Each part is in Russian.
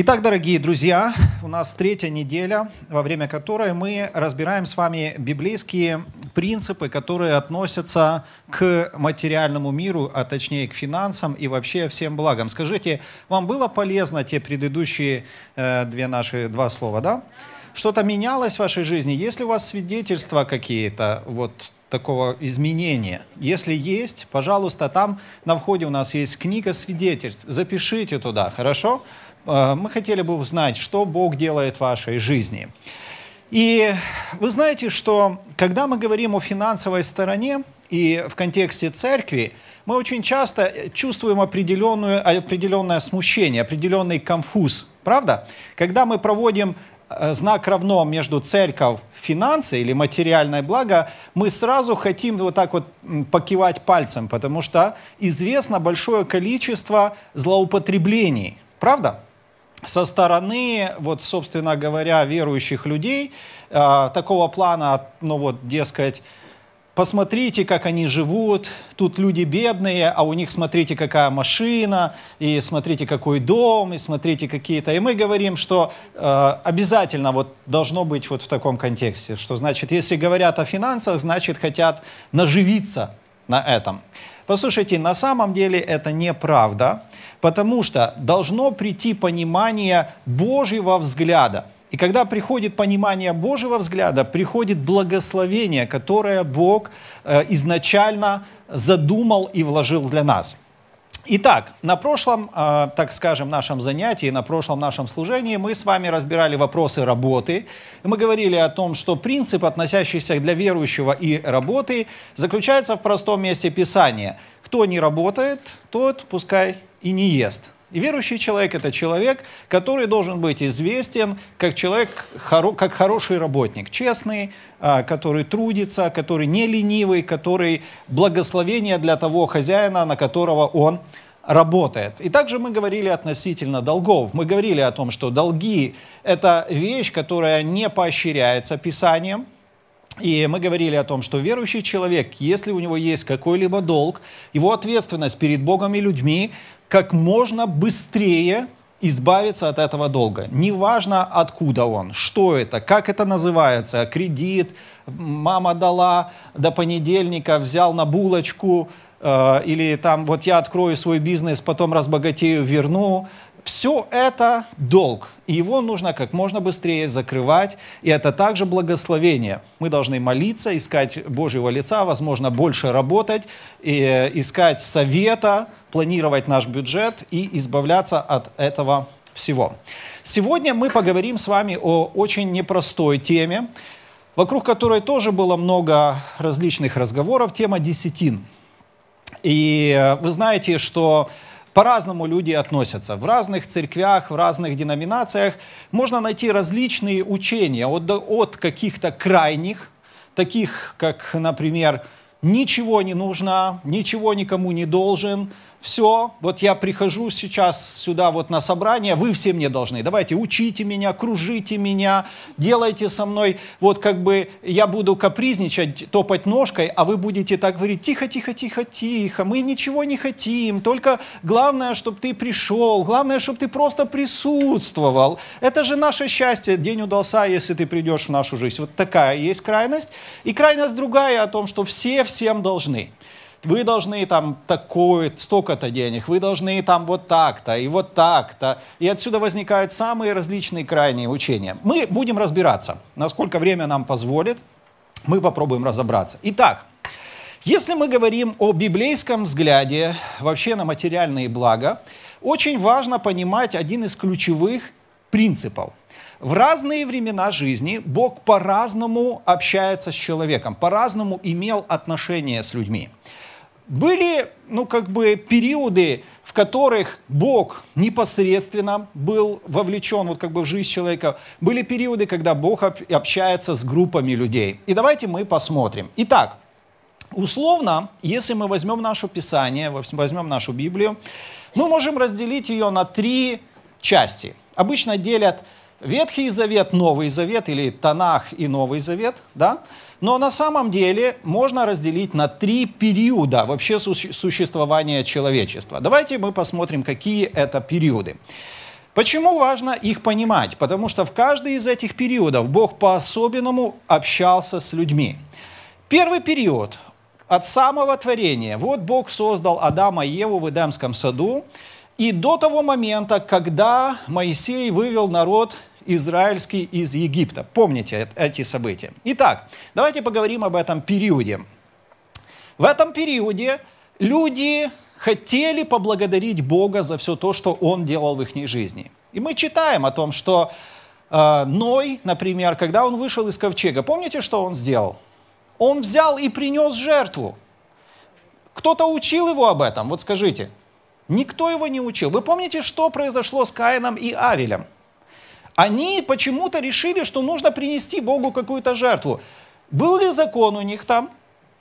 Итак, дорогие друзья, у нас третья неделя, во время которой мы разбираем с вами библейские принципы, которые относятся к материальному миру, а точнее к финансам и вообще всем благам. Скажите, вам было полезно те предыдущие э, две наши два слова, да? Что-то менялось в вашей жизни? Есть ли у вас свидетельства какие-то вот такого изменения. Если есть, пожалуйста, там на входе у нас есть книга свидетельств. Запишите туда, хорошо? Хорошо. А, мы хотели бы узнать, что Бог делает в вашей жизни. И вы знаете, что когда мы говорим о финансовой стороне и в контексте церкви, мы очень часто э, чувствуем определенную, определенное смущение, определенный конфуз, правда? Когда мы проводим э, знак равно между церковь, финансы или материальное благо, мы сразу хотим вот так вот покивать пальцем, потому что известно большое количество злоупотреблений, правда? со стороны, вот, собственно говоря, верующих людей э, такого плана, ну вот, дескать, посмотрите, как они живут, тут люди бедные, а у них смотрите, какая машина, и смотрите, какой дом, и смотрите какие-то. И мы говорим, что э, обязательно вот должно быть вот в таком контексте, что значит, если говорят о финансах, значит, хотят наживиться на этом. Послушайте, на самом деле это неправда. Потому что должно прийти понимание Божьего взгляда. И когда приходит понимание Божьего взгляда, приходит благословение, которое Бог э, изначально задумал и вложил для нас. Итак, на прошлом, э, так скажем, нашем занятии, на прошлом нашем служении мы с вами разбирали вопросы работы. Мы говорили о том, что принцип, относящийся для верующего и работы, заключается в простом месте Писания. Кто не работает, тот пускай и не ест. И верующий человек – это человек, который должен быть известен как человек, как хороший работник, честный, а, который трудится, который не ленивый, который благословение для того хозяина, на которого он работает. И также мы говорили относительно долгов. Мы говорили о том, что долги – это вещь, которая не поощряется Писанием, и мы говорили о том, что верующий человек, если у него есть какой-либо долг, его ответственность перед Богом и людьми как можно быстрее избавиться от этого долга. Неважно, откуда он, что это, как это называется, кредит, мама дала до понедельника, взял на булочку, э, или там вот я открою свой бизнес, потом разбогатею, верну. Все это долг, и его нужно как можно быстрее закрывать, и это также благословение. Мы должны молиться, искать Божьего лица, возможно, больше работать, и э, искать совета, планировать наш бюджет и избавляться от этого всего. Сегодня мы поговорим с вами о очень непростой теме, вокруг которой тоже было много различных разговоров, тема десятин. И э, вы знаете, что по-разному люди относятся. В разных церквях, в разных деноминациях можно найти различные учения от, от каких-то крайних, таких как, например, ничего не нужно, ничего никому не должен – все, вот я прихожу сейчас сюда вот на собрание, вы все мне должны, давайте учите меня, кружите меня, делайте со мной, вот как бы я буду капризничать, топать ножкой, а вы будете так говорить, тихо, тихо, тихо, тихо, мы ничего не хотим, только главное, чтобы ты пришел, главное, чтобы ты просто присутствовал. Это же наше счастье, день удался, если ты придешь в нашу жизнь. Вот такая есть крайность. И крайность другая о том, что все всем должны вы должны там такое, столько-то денег, вы должны там вот так-то и вот так-то. И отсюда возникают самые различные крайние учения. Мы будем разбираться, насколько время нам позволит, мы попробуем разобраться. Итак, если мы говорим о библейском взгляде вообще на материальные блага, очень важно понимать один из ключевых принципов. В разные времена жизни Бог по-разному общается с человеком, по-разному имел отношения с людьми. Были, ну, как бы периоды, в которых Бог непосредственно был вовлечен вот как бы в жизнь человека. Были периоды, когда Бог общается с группами людей. И давайте мы посмотрим. Итак, условно, если мы возьмем наше Писание, возьмем нашу Библию, мы можем разделить ее на три части. Обычно делят Ветхий Завет, Новый Завет или Танах и Новый Завет, да? Но на самом деле можно разделить на три периода вообще существования человечества. Давайте мы посмотрим, какие это периоды. Почему важно их понимать? Потому что в каждый из этих периодов Бог по-особенному общался с людьми. Первый период от самого творения. Вот Бог создал Адама и Еву в Эдемском саду. И до того момента, когда Моисей вывел народ израильский из Египта. Помните эти события. Итак, давайте поговорим об этом периоде. В этом периоде люди хотели поблагодарить Бога за все то, что Он делал в их жизни. И мы читаем о том, что э, Ной, например, когда он вышел из ковчега, помните, что он сделал? Он взял и принес жертву. Кто-то учил его об этом? Вот скажите. Никто его не учил. Вы помните, что произошло с Каином и Авелем? Они почему-то решили, что нужно принести Богу какую-то жертву. Был ли закон у них там?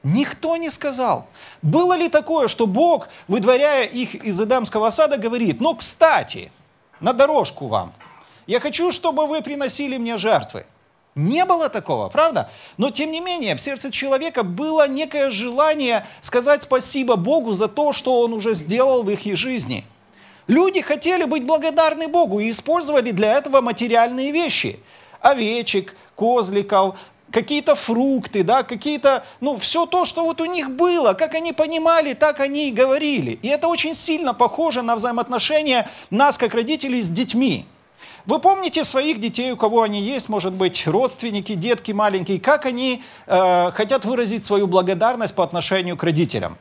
Никто не сказал. Было ли такое, что Бог, выдворяя их из Эдамского сада, говорит, ну, кстати, на дорожку вам, я хочу, чтобы вы приносили мне жертвы. Не было такого, правда? Но тем не менее, в сердце человека было некое желание сказать спасибо Богу за то, что Он уже сделал в их жизни – Люди хотели быть благодарны Богу и использовали для этого материальные вещи. Овечек, козликов, какие-то фрукты, да, какие-то, ну, все то, что вот у них было, как они понимали, так они и говорили. И это очень сильно похоже на взаимоотношения нас, как родителей, с детьми. Вы помните своих детей, у кого они есть, может быть, родственники, детки маленькие, как они э, хотят выразить свою благодарность по отношению к родителям?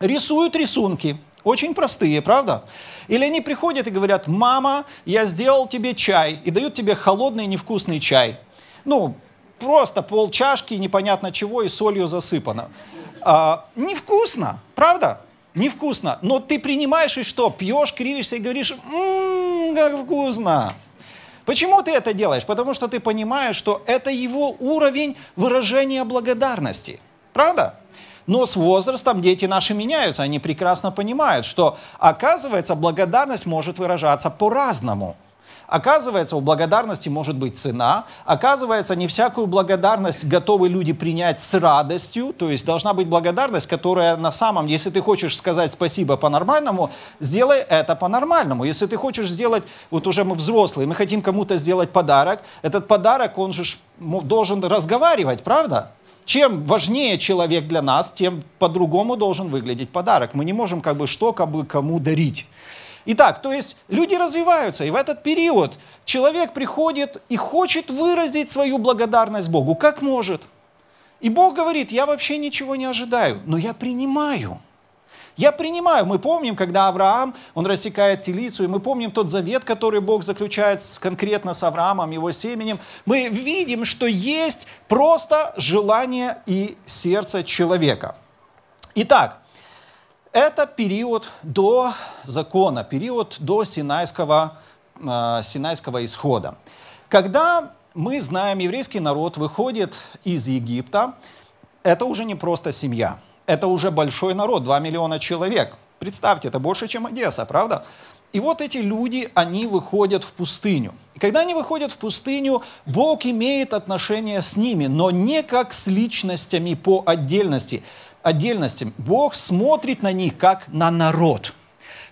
Рисуют рисунки, очень простые, правда? Или они приходят и говорят, мама, я сделал тебе чай, и дают тебе холодный невкусный чай. Ну, просто пол чашки непонятно чего и солью засыпано. А, невкусно, правда? Невкусно. Но ты принимаешь и что? Пьешь, кривишься и говоришь, ммм, как вкусно. Почему ты это делаешь? Потому что ты понимаешь, что это его уровень выражения благодарности. Правда? Но с возрастом дети наши меняются, они прекрасно понимают, что оказывается благодарность может выражаться по-разному. Оказывается, у благодарности может быть цена. Оказывается, не всякую благодарность готовы люди принять с радостью. То есть должна быть благодарность, которая на самом, если ты хочешь сказать спасибо по-нормальному, сделай это по-нормальному. Если ты хочешь сделать, вот уже мы взрослые, мы хотим кому-то сделать подарок, этот подарок, он же должен разговаривать, правда? чем важнее человек для нас, тем по-другому должен выглядеть подарок. Мы не можем как бы что как бы кому дарить. Итак, то есть люди развиваются, и в этот период человек приходит и хочет выразить свою благодарность Богу, как может. И Бог говорит, я вообще ничего не ожидаю, но я принимаю. Я принимаю. Мы помним, когда Авраам, он рассекает телицу, и мы помним тот завет, который Бог заключает с, конкретно с Авраамом, его семенем. Мы видим, что есть просто желание и сердце человека. Итак, это период до закона, период до Синайского, э, Синайского исхода. Когда мы знаем, еврейский народ выходит из Египта, это уже не просто семья – это уже большой народ, 2 миллиона человек. Представьте, это больше, чем Одесса, правда? И вот эти люди, они выходят в пустыню. И когда они выходят в пустыню, Бог имеет отношение с ними, но не как с личностями по отдельности. Отдельностям. Бог смотрит на них как на народ –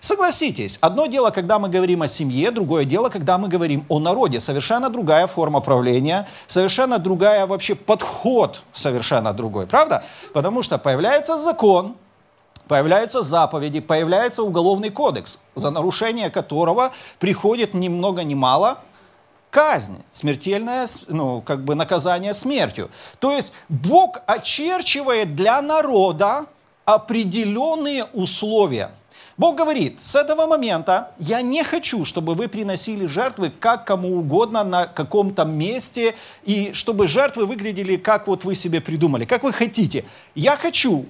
Согласитесь, одно дело, когда мы говорим о семье, другое дело, когда мы говорим о народе. Совершенно другая форма правления, совершенно другая вообще подход, совершенно другой, правда? Потому что появляется закон, появляются заповеди, появляется уголовный кодекс, за нарушение которого приходит ни много ни мало казнь, смертельное ну, как бы наказание смертью. То есть Бог очерчивает для народа определенные условия – Бог говорит, с этого момента я не хочу, чтобы вы приносили жертвы как кому угодно на каком-то месте, и чтобы жертвы выглядели, как вот вы себе придумали, как вы хотите. Я хочу,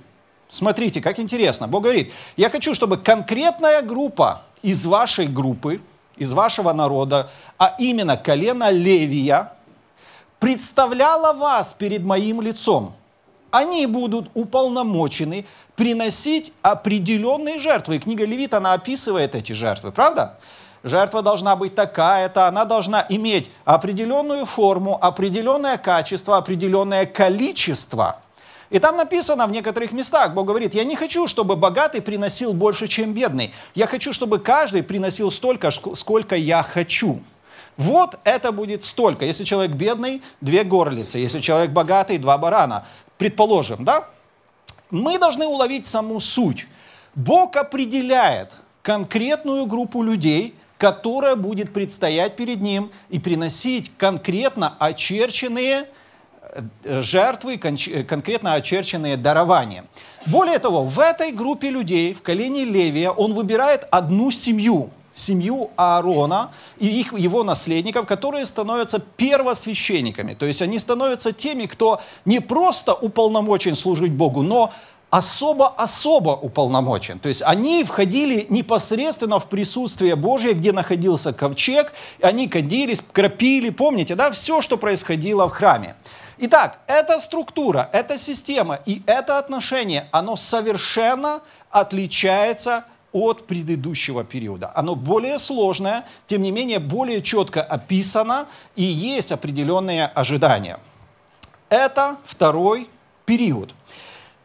смотрите, как интересно, Бог говорит, я хочу, чтобы конкретная группа из вашей группы, из вашего народа, а именно колено Левия, представляла вас перед моим лицом они будут уполномочены приносить определенные жертвы. И книга Левит, она описывает эти жертвы, правда? Жертва должна быть такая-то, она должна иметь определенную форму, определенное качество, определенное количество. И там написано в некоторых местах, Бог говорит, я не хочу, чтобы богатый приносил больше, чем бедный. Я хочу, чтобы каждый приносил столько, сколько я хочу. Вот это будет столько. Если человек бедный, две горлицы. Если человек богатый, два барана предположим, да, мы должны уловить саму суть. Бог определяет конкретную группу людей, которая будет предстоять перед Ним и приносить конкретно очерченные э, жертвы, э, конкретно очерченные дарования. Более того, в этой группе людей, в колене Левия, он выбирает одну семью – семью Аарона и их, его наследников, которые становятся первосвященниками. То есть они становятся теми, кто не просто уполномочен служить Богу, но особо-особо уполномочен. То есть они входили непосредственно в присутствие Божье, где находился ковчег, они кадились, крапили, помните, да, все, что происходило в храме. Итак, эта структура, эта система и это отношение, оно совершенно отличается от от предыдущего периода. Оно более сложное, тем не менее более четко описано и есть определенные ожидания. Это второй период.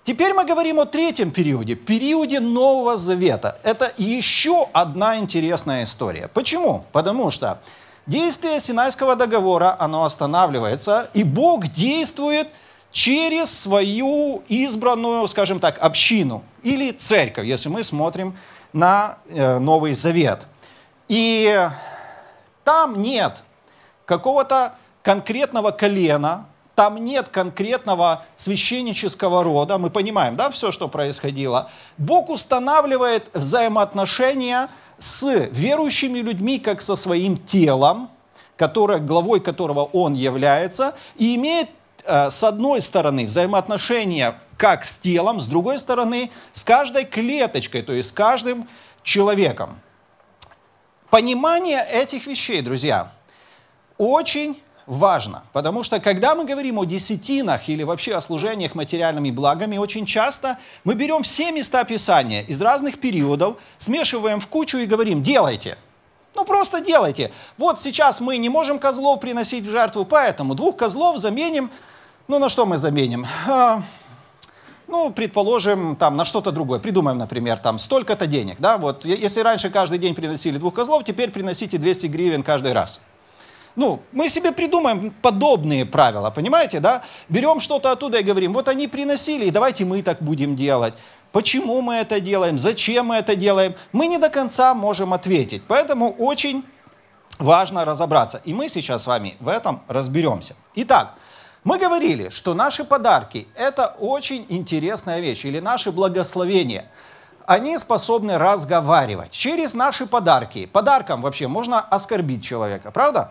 Теперь мы говорим о третьем периоде, периоде Нового Завета. Это еще одна интересная история. Почему? Потому что действие Синайского договора, оно останавливается, и Бог действует через свою избранную, скажем так, общину или церковь, если мы смотрим на э, Новый Завет. И там нет какого-то конкретного колена, там нет конкретного священнического рода, мы понимаем, да, все, что происходило. Бог устанавливает взаимоотношения с верующими людьми, как со своим телом, которое, главой которого он является, и имеет, э, с одной стороны, взаимоотношения как с телом, с другой стороны, с каждой клеточкой, то есть с каждым человеком. Понимание этих вещей, друзья, очень важно, потому что когда мы говорим о десятинах или вообще о служениях материальными благами, очень часто мы берем все места Писания из разных периодов, смешиваем в кучу и говорим «делайте». Ну просто делайте. Вот сейчас мы не можем козлов приносить в жертву, поэтому двух козлов заменим. Ну на что мы заменим? А, ну, предположим, там, на что-то другое. Придумаем, например, там, столько-то денег, да, вот, если раньше каждый день приносили двух козлов, теперь приносите 200 гривен каждый раз. Ну, мы себе придумаем подобные правила, понимаете, да? Берем что-то оттуда и говорим, вот они приносили, и давайте мы так будем делать. Почему мы это делаем, зачем мы это делаем, мы не до конца можем ответить. Поэтому очень важно разобраться. И мы сейчас с вами в этом разберемся. Итак, мы говорили, что наши подарки – это очень интересная вещь, или наши благословения. Они способны разговаривать через наши подарки. Подарком вообще можно оскорбить человека, правда?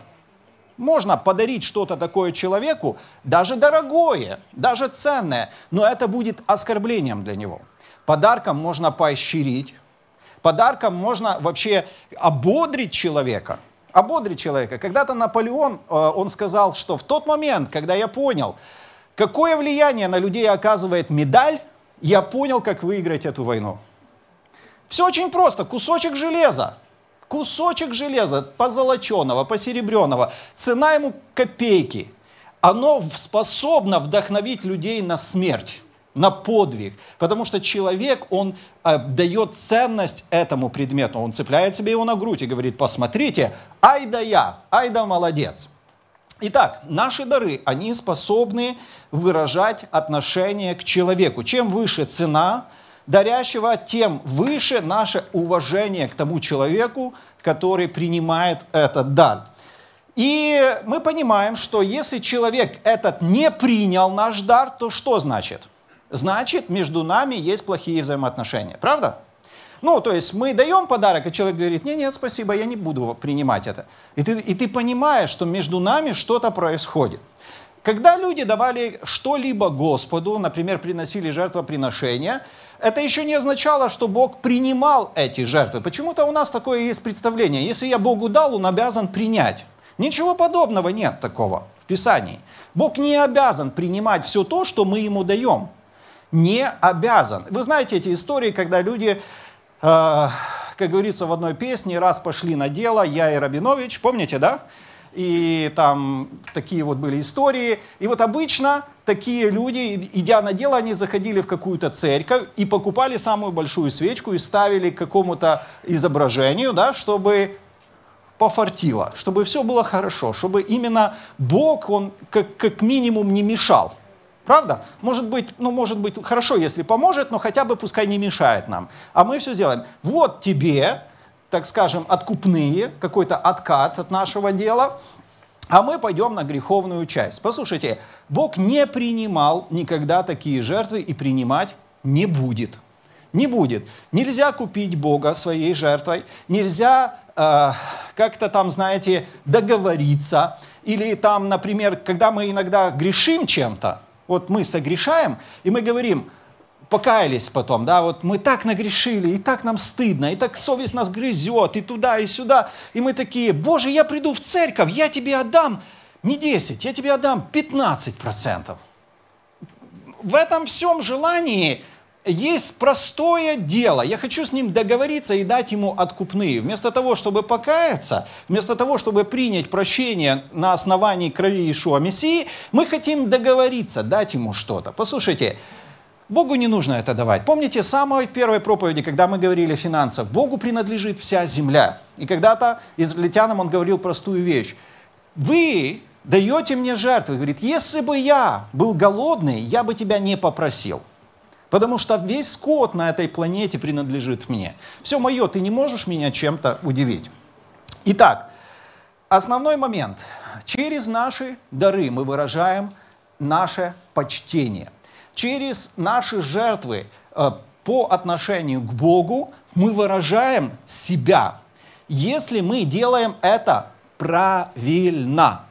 Можно подарить что-то такое человеку, даже дорогое, даже ценное, но это будет оскорблением для него. Подарком можно поощрить, подарком можно вообще ободрить человека – Ободрить человека. Когда-то Наполеон, э, он сказал, что в тот момент, когда я понял, какое влияние на людей оказывает медаль, я понял, как выиграть эту войну. Все очень просто, кусочек железа. Кусочек железа, позолоченного, посеребренного, цена ему копейки. Оно способно вдохновить людей на смерть на подвиг, потому что человек, он э, дает ценность этому предмету, он цепляет себе его на грудь и говорит, посмотрите, ай да я, ай да молодец. Итак, наши дары, они способны выражать отношение к человеку. Чем выше цена дарящего, тем выше наше уважение к тому человеку, который принимает этот дар. И мы понимаем, что если человек этот не принял наш дар, то что значит? значит, между нами есть плохие взаимоотношения. Правда? Ну, то есть мы даем подарок, а человек говорит, нет, нет, спасибо, я не буду принимать это. И ты, и ты понимаешь, что между нами что-то происходит. Когда люди давали что-либо Господу, например, приносили жертвоприношения, это еще не означало, что Бог принимал эти жертвы. Почему-то у нас такое есть представление. Если я Богу дал, он обязан принять. Ничего подобного нет такого в Писании. Бог не обязан принимать все то, что мы ему даем не обязан. Вы знаете эти истории, когда люди, э, как говорится в одной песне, раз пошли на дело, я и Рабинович, помните, да? И там такие вот были истории. И вот обычно такие люди, идя на дело, они заходили в какую-то церковь и покупали самую большую свечку и ставили к какому-то изображению, да, чтобы пофартило, чтобы все было хорошо, чтобы именно Бог, он как, как минимум не мешал. Правда? Может быть, ну, может быть, хорошо, если поможет, но хотя бы пускай не мешает нам. А мы все сделаем. Вот тебе, так скажем, откупные, какой-то откат от нашего дела, а мы пойдем на греховную часть. Послушайте, Бог не принимал никогда такие жертвы и принимать не будет. Не будет. Нельзя купить Бога своей жертвой, нельзя э, как-то там, знаете, договориться. Или там, например, когда мы иногда грешим чем-то, вот мы согрешаем, и мы говорим, покаялись потом, да, вот мы так нагрешили, и так нам стыдно, и так совесть нас грызет, и туда, и сюда, и мы такие, Боже, я приду в церковь, я тебе отдам не 10, я тебе отдам 15%. В этом всем желании есть простое дело. Я хочу с ним договориться и дать ему откупные. Вместо того, чтобы покаяться, вместо того, чтобы принять прощение на основании крови Иешуа Мессии, мы хотим договориться, дать ему что-то. Послушайте, Богу не нужно это давать. Помните, с самой первой проповеди, когда мы говорили о финансах, Богу принадлежит вся земля. И когда-то израильтянам он говорил простую вещь. Вы даете мне жертвы. Говорит, если бы я был голодный, я бы тебя не попросил. Потому что весь скот на этой планете принадлежит мне. Все мое, ты не можешь меня чем-то удивить. Итак, основной момент. Через наши дары мы выражаем наше почтение. Через наши жертвы э, по отношению к Богу мы выражаем себя, если мы делаем это правильно.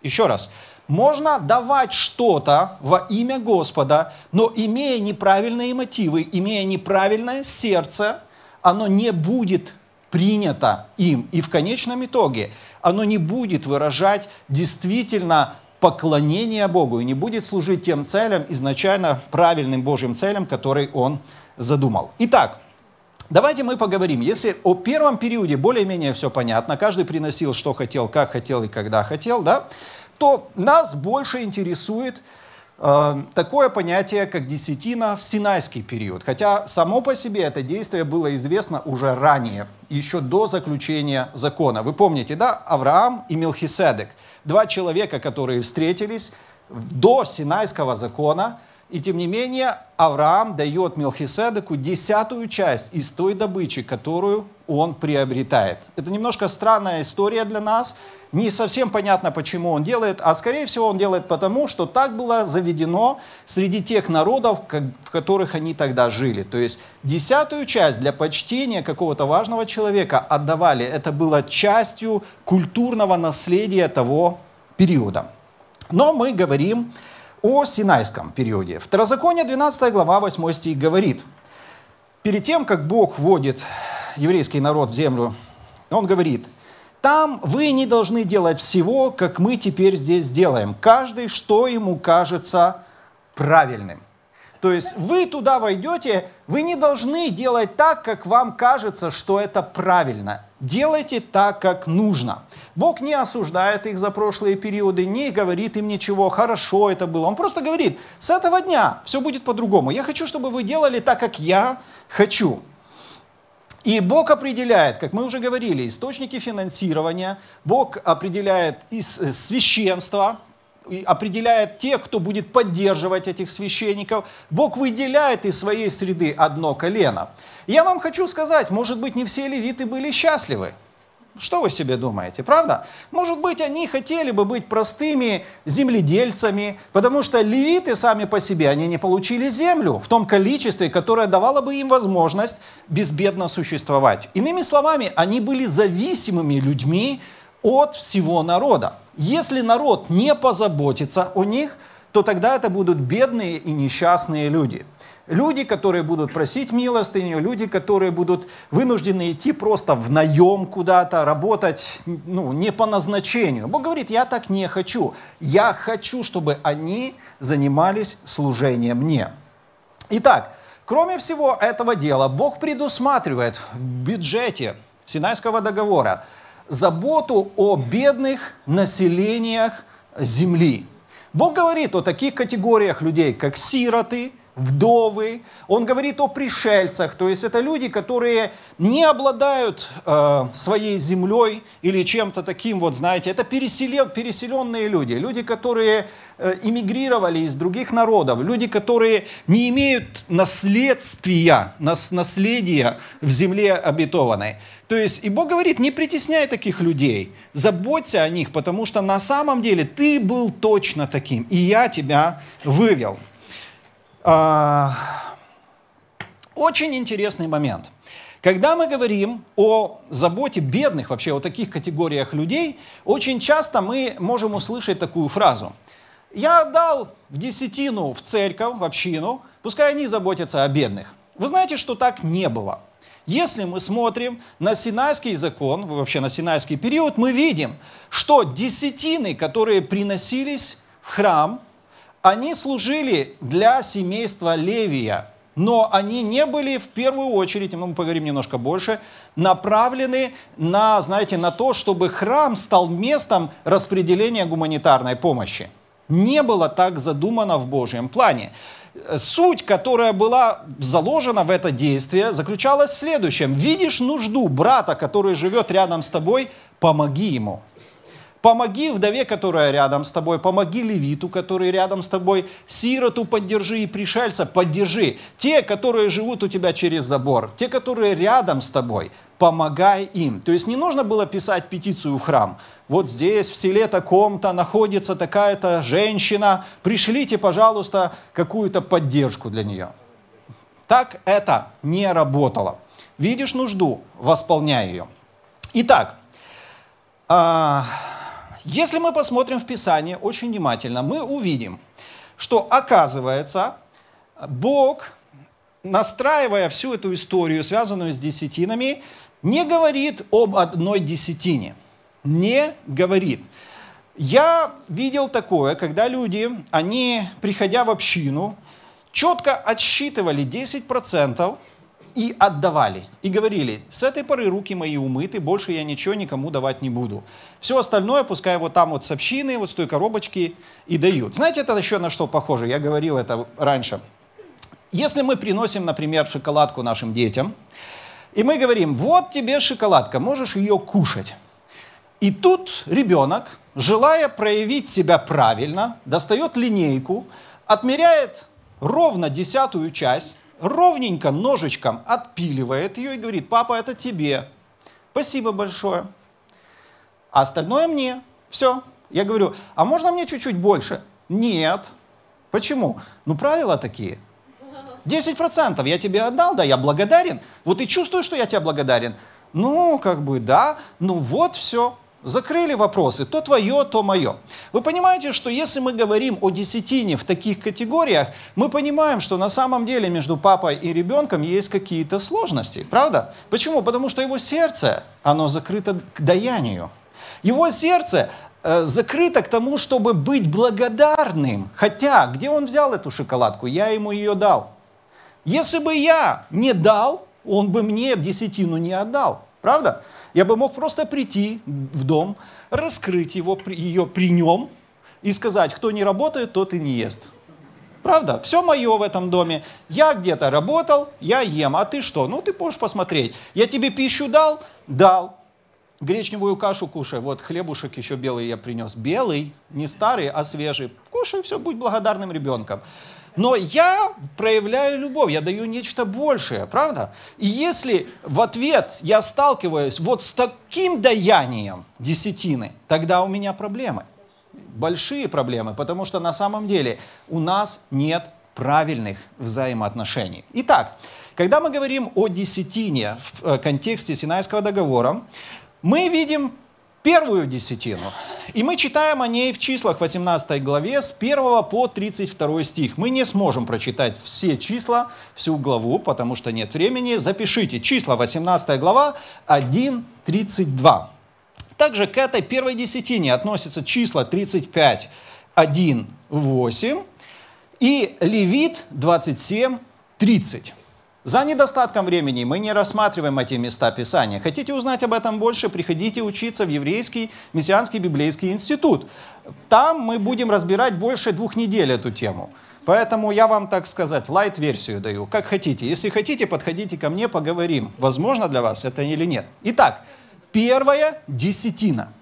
Еще раз, можно давать что-то во имя Господа, но имея неправильные мотивы, имея неправильное сердце, оно не будет принято им. И в конечном итоге оно не будет выражать действительно поклонение Богу и не будет служить тем целям, изначально правильным Божьим целям, которые он задумал. Итак, Давайте мы поговорим. Если о первом периоде более-менее все понятно, каждый приносил, что хотел, как хотел и когда хотел, да? то нас больше интересует э, такое понятие, как десятина в синайский период. Хотя само по себе это действие было известно уже ранее, еще до заключения закона. Вы помните, да, Авраам и Мелхиседек, два человека, которые встретились до синайского закона, и тем не менее Авраам дает Мелхиседеку десятую часть из той добычи, которую он приобретает. Это немножко странная история для нас. Не совсем понятно, почему он делает, а скорее всего он делает потому, что так было заведено среди тех народов, в которых они тогда жили. То есть десятую часть для почтения какого-то важного человека отдавали. Это было частью культурного наследия того периода. Но мы говорим о Синайском периоде. Второзаконие 12 глава 8 стих говорит, перед тем, как Бог вводит еврейский народ в землю, он говорит, там вы не должны делать всего, как мы теперь здесь делаем. Каждый, что ему кажется правильным. То есть вы туда войдете, вы не должны делать так, как вам кажется, что это правильно. Делайте так, как нужно. Бог не осуждает их за прошлые периоды, не говорит им ничего, хорошо это было. Он просто говорит, с этого дня все будет по-другому. Я хочу, чтобы вы делали так, как я хочу. И Бог определяет, как мы уже говорили, источники финансирования, Бог определяет из э, священства, определяет тех, кто будет поддерживать этих священников. Бог выделяет из своей среды одно колено. Я вам хочу сказать, может быть, не все левиты были счастливы. Что вы себе думаете, правда? Может быть, они хотели бы быть простыми земледельцами, потому что левиты сами по себе, они не получили землю в том количестве, которое давало бы им возможность безбедно существовать. Иными словами, они были зависимыми людьми от всего народа. Если народ не позаботится о них, то тогда это будут бедные и несчастные люди – Люди, которые будут просить милостыню, люди, которые будут вынуждены идти просто в наем куда-то, работать ну, не по назначению. Бог говорит, я так не хочу. Я хочу, чтобы они занимались служением мне. Итак, кроме всего этого дела, Бог предусматривает в бюджете Синайского договора заботу о бедных населениях земли. Бог говорит о таких категориях людей, как сироты, вдовы. Он говорит о пришельцах, то есть это люди, которые не обладают э, своей землей или чем-то таким, вот знаете, это переселен, переселенные люди, люди, которые э, из других народов, люди, которые не имеют наследствия, нас, наследия в земле обетованной. То есть, и Бог говорит, не притесняй таких людей, заботься о них, потому что на самом деле ты был точно таким, и я тебя вывел. А, очень интересный момент. Когда мы говорим о заботе бедных, вообще о таких категориях людей, очень часто мы можем услышать такую фразу. Я отдал в десятину в церковь, в общину, пускай они заботятся о бедных. Вы знаете, что так не было. Если мы смотрим на Синайский закон, вообще на Синайский период, мы видим, что десятины, которые приносились в храм, они служили для семейства Левия, но они не были в первую очередь, мы поговорим немножко больше, направлены на, знаете, на то, чтобы храм стал местом распределения гуманитарной помощи. Не было так задумано в Божьем плане. Суть, которая была заложена в это действие, заключалась в следующем. Видишь нужду брата, который живет рядом с тобой, помоги ему. Помоги вдове, которая рядом с тобой, помоги левиту, который рядом с тобой, сироту поддержи и пришельца поддержи. Те, которые живут у тебя через забор, те, которые рядом с тобой, помогай им. То есть не нужно было писать петицию в храм. Вот здесь, в селе таком-то, находится такая-то женщина, пришлите, пожалуйста, какую-то поддержку для нее. Так это не работало. Видишь нужду, восполняй ее. Итак, а если мы посмотрим в Писание очень внимательно, мы увидим, что оказывается, Бог, настраивая всю эту историю, связанную с десятинами, не говорит об одной десятине. Не говорит. Я видел такое, когда люди, они, приходя в общину, четко отсчитывали 10% и отдавали. И говорили, с этой поры руки мои умыты, больше я ничего никому давать не буду. Все остальное пускай вот там вот с общины, вот с той коробочки и дают. Знаете, это еще на что похоже? Я говорил это раньше. Если мы приносим, например, шоколадку нашим детям, и мы говорим, вот тебе шоколадка, можешь ее кушать. И тут ребенок, желая проявить себя правильно, достает линейку, отмеряет ровно десятую часть, ровненько ножичком отпиливает ее и говорит, папа, это тебе. Спасибо большое. А остальное мне. Все. Я говорю, а можно мне чуть-чуть больше? Нет. Почему? Ну, правила такие. 10% я тебе отдал, да, я благодарен. Вот и чувствую, что я тебя благодарен. Ну, как бы, да, ну вот все. Закрыли вопросы, то твое, то мое. Вы понимаете, что если мы говорим о десятине в таких категориях, мы понимаем, что на самом деле между папой и ребенком есть какие-то сложности, правда? Почему? Потому что его сердце, оно закрыто к даянию. Его сердце э, закрыто к тому, чтобы быть благодарным. Хотя, где он взял эту шоколадку? Я ему ее дал. Если бы я не дал, он бы мне десятину не отдал, правда? Правда? Я бы мог просто прийти в дом, раскрыть его, ее при нем и сказать, кто не работает, тот и не ест. Правда? Все мое в этом доме. Я где-то работал, я ем. А ты что? Ну, ты можешь посмотреть. Я тебе пищу дал? Дал. Гречневую кашу кушай. Вот хлебушек еще белый я принес. Белый, не старый, а свежий. Кушай все, будь благодарным ребенком. Но я проявляю любовь, я даю нечто большее, правда? И если в ответ я сталкиваюсь вот с таким даянием десятины, тогда у меня проблемы. Большие проблемы, потому что на самом деле у нас нет правильных взаимоотношений. Итак, когда мы говорим о десятине в э, контексте Синайского договора, мы видим первую десятину. И мы читаем о ней в числах 18 главе с 1 по 32 стих. Мы не сможем прочитать все числа, всю главу, потому что нет времени. Запишите числа 18 глава 1.32. Также к этой первой десятине относятся числа 35:18 и Левит 27:30. За недостатком времени мы не рассматриваем эти места Писания. Хотите узнать об этом больше, приходите учиться в Еврейский мессианский библейский институт. Там мы будем разбирать больше двух недель эту тему. Поэтому я вам, так сказать, лайт-версию даю, как хотите. Если хотите, подходите ко мне, поговорим, возможно для вас это или нет. Итак, первая десятина.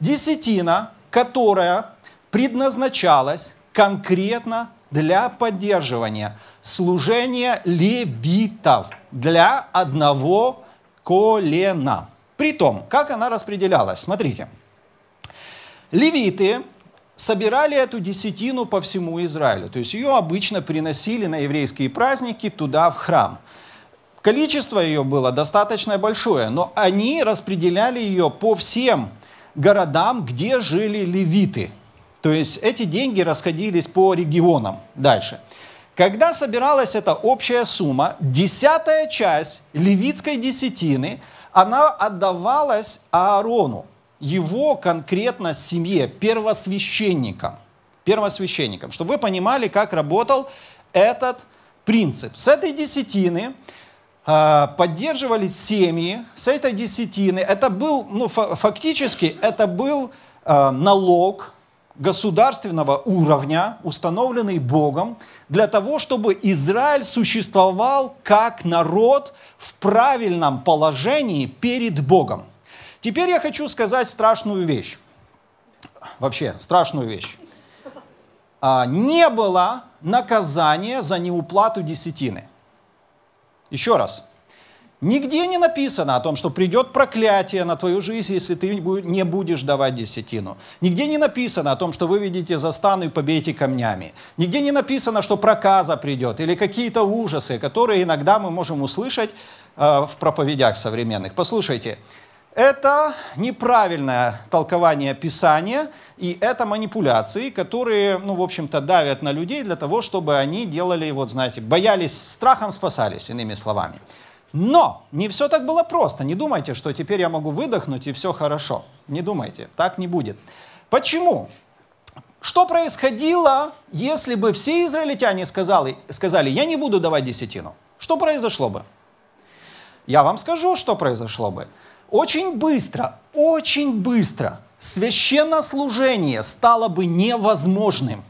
Десятина, которая предназначалась конкретно для поддерживания служения левитов для одного колена. Притом, как она распределялась? Смотрите. Левиты собирали эту десятину по всему Израилю. То есть ее обычно приносили на еврейские праздники туда, в храм. Количество ее было достаточно большое, но они распределяли ее по всем городам, где жили левиты – то есть эти деньги расходились по регионам дальше. Когда собиралась эта общая сумма, десятая часть левитской десятины, она отдавалась Аарону, его конкретно семье, первосвященникам. Первосвященникам, чтобы вы понимали, как работал этот принцип. С этой десятины а, поддерживались семьи, с этой десятины. Это был, ну, фактически, это был а, налог, государственного уровня, установленный Богом, для того, чтобы Израиль существовал как народ в правильном положении перед Богом. Теперь я хочу сказать страшную вещь. Вообще, страшную вещь. А, не было наказания за неуплату десятины. Еще раз. Нигде не написано о том, что придет проклятие на твою жизнь, если ты не будешь давать десятину. Нигде не написано о том, что вы видите за стан и побейте камнями. Нигде не написано, что проказа придет или какие-то ужасы, которые иногда мы можем услышать э, в проповедях современных. Послушайте, это неправильное толкование Писания, и это манипуляции, которые, ну, в общем-то, давят на людей для того, чтобы они делали, вот знаете, боялись, страхом спасались, иными словами. Но не все так было просто. Не думайте, что теперь я могу выдохнуть и все хорошо. Не думайте, так не будет. Почему? Что происходило, если бы все израильтяне сказали, сказали «я не буду давать десятину»? Что произошло бы? Я вам скажу, что произошло бы. Очень быстро, очень быстро священнослужение стало бы невозможным.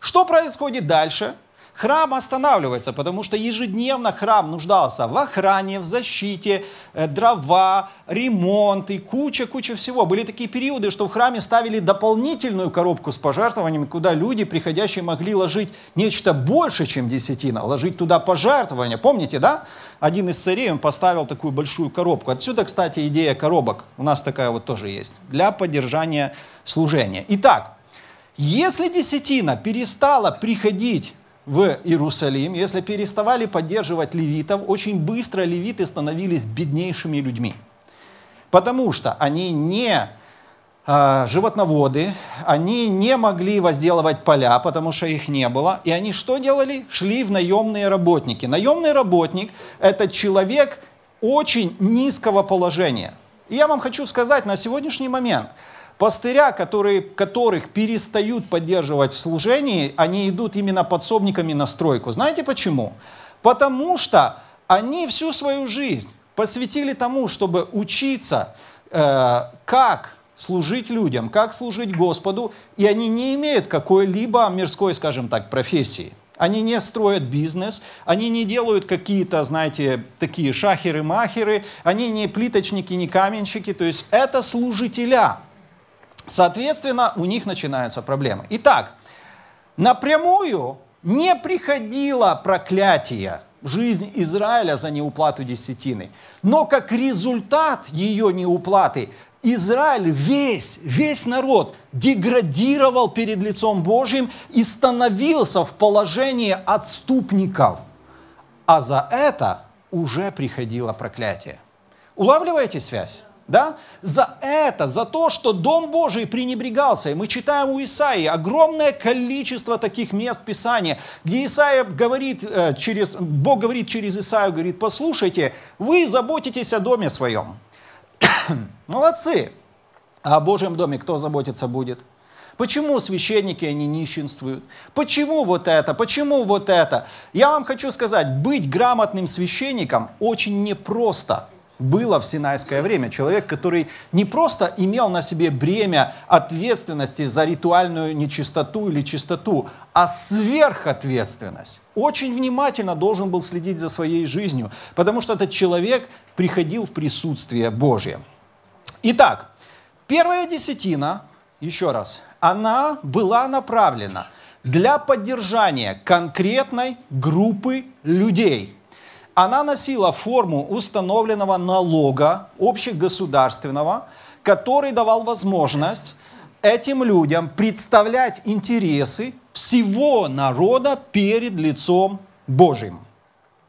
Что происходит дальше? храм останавливается, потому что ежедневно храм нуждался в охране, в защите, э, дрова, ремонт и куча-куча всего. Были такие периоды, что в храме ставили дополнительную коробку с пожертвованиями, куда люди, приходящие, могли ложить нечто больше, чем десятина, ложить туда пожертвования. Помните, да? Один из царей, поставил такую большую коробку. Отсюда, кстати, идея коробок. У нас такая вот тоже есть. Для поддержания служения. Итак, если десятина перестала приходить в Иерусалим, если переставали поддерживать левитов, очень быстро левиты становились беднейшими людьми. Потому что они не э, животноводы, они не могли возделывать поля, потому что их не было. И они что делали? Шли в наемные работники. Наемный работник – это человек очень низкого положения. И я вам хочу сказать на сегодняшний момент – Пастыря, которые, которых перестают поддерживать в служении, они идут именно подсобниками на стройку. Знаете почему? Потому что они всю свою жизнь посвятили тому, чтобы учиться, э, как служить людям, как служить Господу, и они не имеют какой-либо мирской, скажем так, профессии. Они не строят бизнес, они не делают какие-то, знаете, такие шахеры-махеры, они не плиточники, не каменщики, то есть это служителя – Соответственно, у них начинаются проблемы. Итак, напрямую не приходило проклятие жизнь Израиля за неуплату десятины. Но как результат ее неуплаты Израиль весь, весь народ деградировал перед лицом Божьим и становился в положении отступников. А за это уже приходило проклятие. Улавливаете связь? да, за это, за то, что Дом Божий пренебрегался. И мы читаем у Исаии огромное количество таких мест Писания, где Исаия говорит э, через, Бог говорит через Исаию, говорит, послушайте, вы заботитесь о доме своем. Молодцы! А о Божьем доме кто заботиться будет? Почему священники, они нищенствуют? Почему вот это? Почему вот это? Я вам хочу сказать, быть грамотным священником очень непросто – было в синайское время. Человек, который не просто имел на себе бремя ответственности за ритуальную нечистоту или чистоту, а сверхответственность. Очень внимательно должен был следить за своей жизнью, потому что этот человек приходил в присутствие Божье. Итак, первая десятина, еще раз, она была направлена для поддержания конкретной группы людей – она носила форму установленного налога общегосударственного, который давал возможность этим людям представлять интересы всего народа перед лицом Божьим.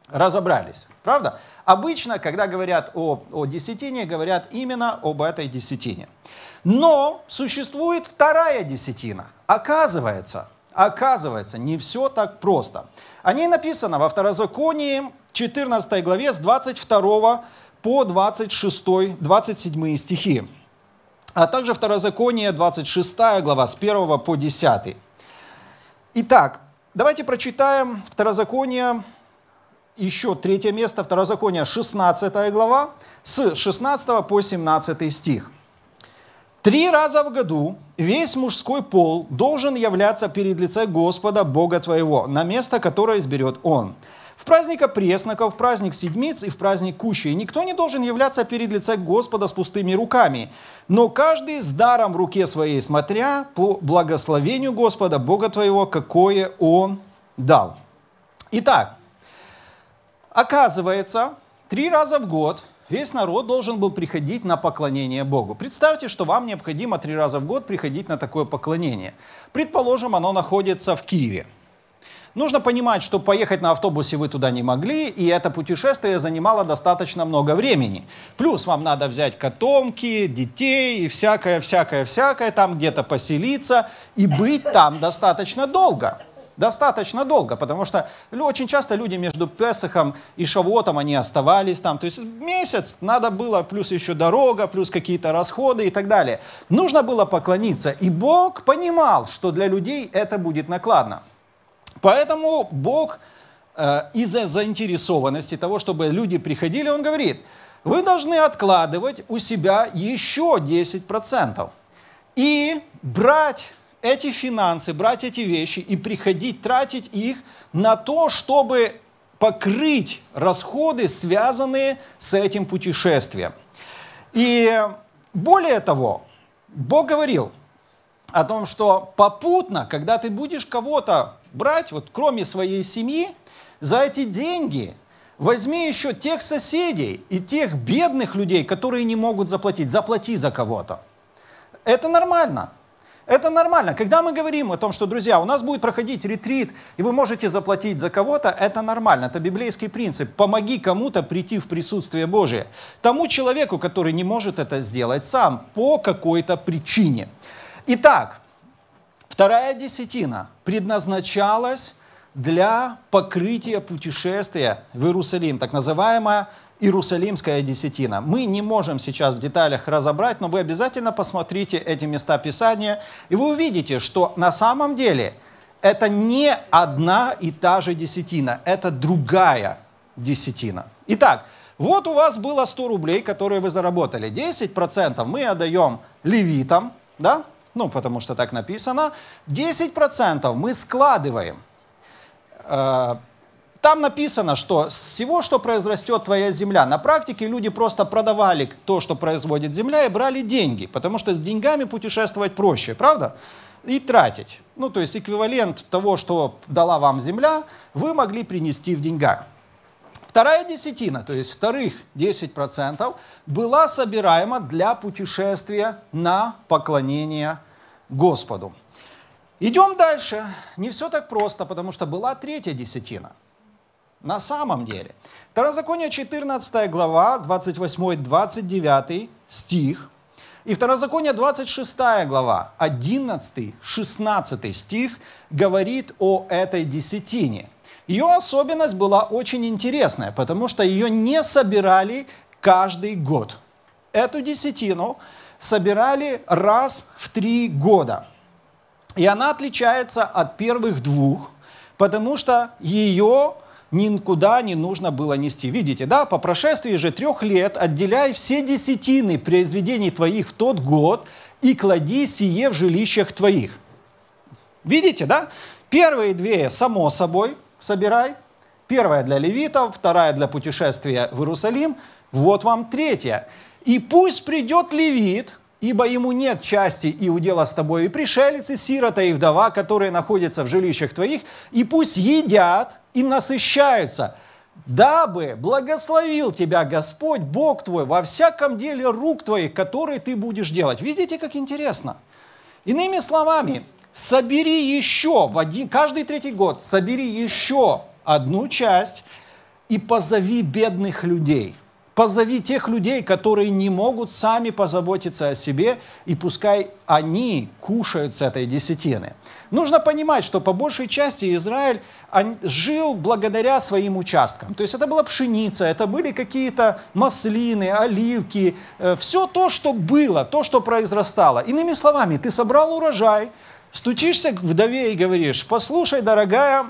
Разобрались, правда? Обычно, когда говорят о, о десятине, говорят именно об этой десятине. Но существует вторая десятина. Оказывается, оказывается, не все так просто. О ней написано во Второзаконии 14 главе с 22 по 26, 27 стихи, а также Второзаконие, 26 глава с 1 по 10. Итак, давайте прочитаем Второзаконие, еще третье место, Второзаконие, 16 глава, с 16 по 17 стих. Три раза в году весь мужской пол должен являться перед лице Господа Бога твоего, на место, которое изберет Он в праздник опресноков, в праздник седмиц и в праздник Кущей никто не должен являться перед лица Господа с пустыми руками, но каждый с даром в руке своей, смотря по благословению Господа, Бога твоего, какое Он дал. Итак, оказывается, три раза в год весь народ должен был приходить на поклонение Богу. Представьте, что вам необходимо три раза в год приходить на такое поклонение. Предположим, оно находится в Киеве – Нужно понимать, что поехать на автобусе вы туда не могли, и это путешествие занимало достаточно много времени. Плюс вам надо взять котомки, детей и всякое-всякое-всякое, там где-то поселиться и быть там достаточно долго достаточно долго, потому что очень часто люди между Песохом и шавотом они оставались там, то есть месяц надо было, плюс еще дорога, плюс какие-то расходы и так далее. Нужно было поклониться, и Бог понимал, что для людей это будет накладно. Поэтому Бог э, из-за заинтересованности того, чтобы люди приходили, он говорит, вы должны откладывать у себя еще 10% и брать эти финансы, брать эти вещи и приходить тратить их на то, чтобы покрыть расходы, связанные с этим путешествием. И более того, Бог говорил о том, что попутно, когда ты будешь кого-то брать, вот кроме своей семьи, за эти деньги возьми еще тех соседей и тех бедных людей, которые не могут заплатить. Заплати за кого-то. Это нормально. Это нормально. Когда мы говорим о том, что, друзья, у нас будет проходить ретрит, и вы можете заплатить за кого-то, это нормально. Это библейский принцип. Помоги кому-то прийти в присутствие Божие. Тому человеку, который не может это сделать сам по какой-то причине. Итак, Вторая десятина предназначалась для покрытия путешествия в Иерусалим, так называемая Иерусалимская десятина. Мы не можем сейчас в деталях разобрать, но вы обязательно посмотрите эти места Писания, и вы увидите, что на самом деле это не одна и та же десятина, это другая десятина. Итак, вот у вас было 100 рублей, которые вы заработали. 10% мы отдаем левитам, да, ну, потому что так написано, 10% мы складываем. Э, там написано, что с всего, что произрастет твоя земля, на практике люди просто продавали то, что производит земля, и брали деньги, потому что с деньгами путешествовать проще, правда? И тратить. Ну, то есть эквивалент того, что дала вам земля, вы могли принести в деньгах. Вторая десятина, то есть вторых 10%, была собираема для путешествия на поклонение Господу. Идем дальше. Не все так просто, потому что была третья десятина. На самом деле. Второзаконие 14 глава, 28-29 стих. И Второзаконие 26 глава, 11-16 стих говорит о этой десятине. Ее особенность была очень интересная, потому что ее не собирали каждый год. Эту десятину собирали раз в три года. И она отличается от первых двух, потому что ее никуда не нужно было нести. Видите, да, по прошествии же трех лет отделяй все десятины произведений твоих в тот год и клади сие в жилищах твоих. Видите, да? Первые две, само собой, собирай. Первая для левитов, вторая для путешествия в Иерусалим. Вот вам третья. И пусть придет левит, ибо ему нет части и удела с тобой и пришелец, сирота, и вдова, которые находятся в жилищах твоих, и пусть едят и насыщаются, дабы благословил тебя Господь, Бог твой, во всяком деле рук твоих, которые ты будешь делать. Видите, как интересно? Иными словами, собери еще в один, каждый третий год собери еще одну часть и позови бедных людей. Позови тех людей, которые не могут сами позаботиться о себе, и пускай они кушают с этой десятины. Нужно понимать, что по большей части Израиль жил благодаря своим участкам. То есть это была пшеница, это были какие-то маслины, оливки, э, все то, что было, то, что произрастало. Иными словами, ты собрал урожай – Стучишься к вдове и говоришь, послушай, дорогая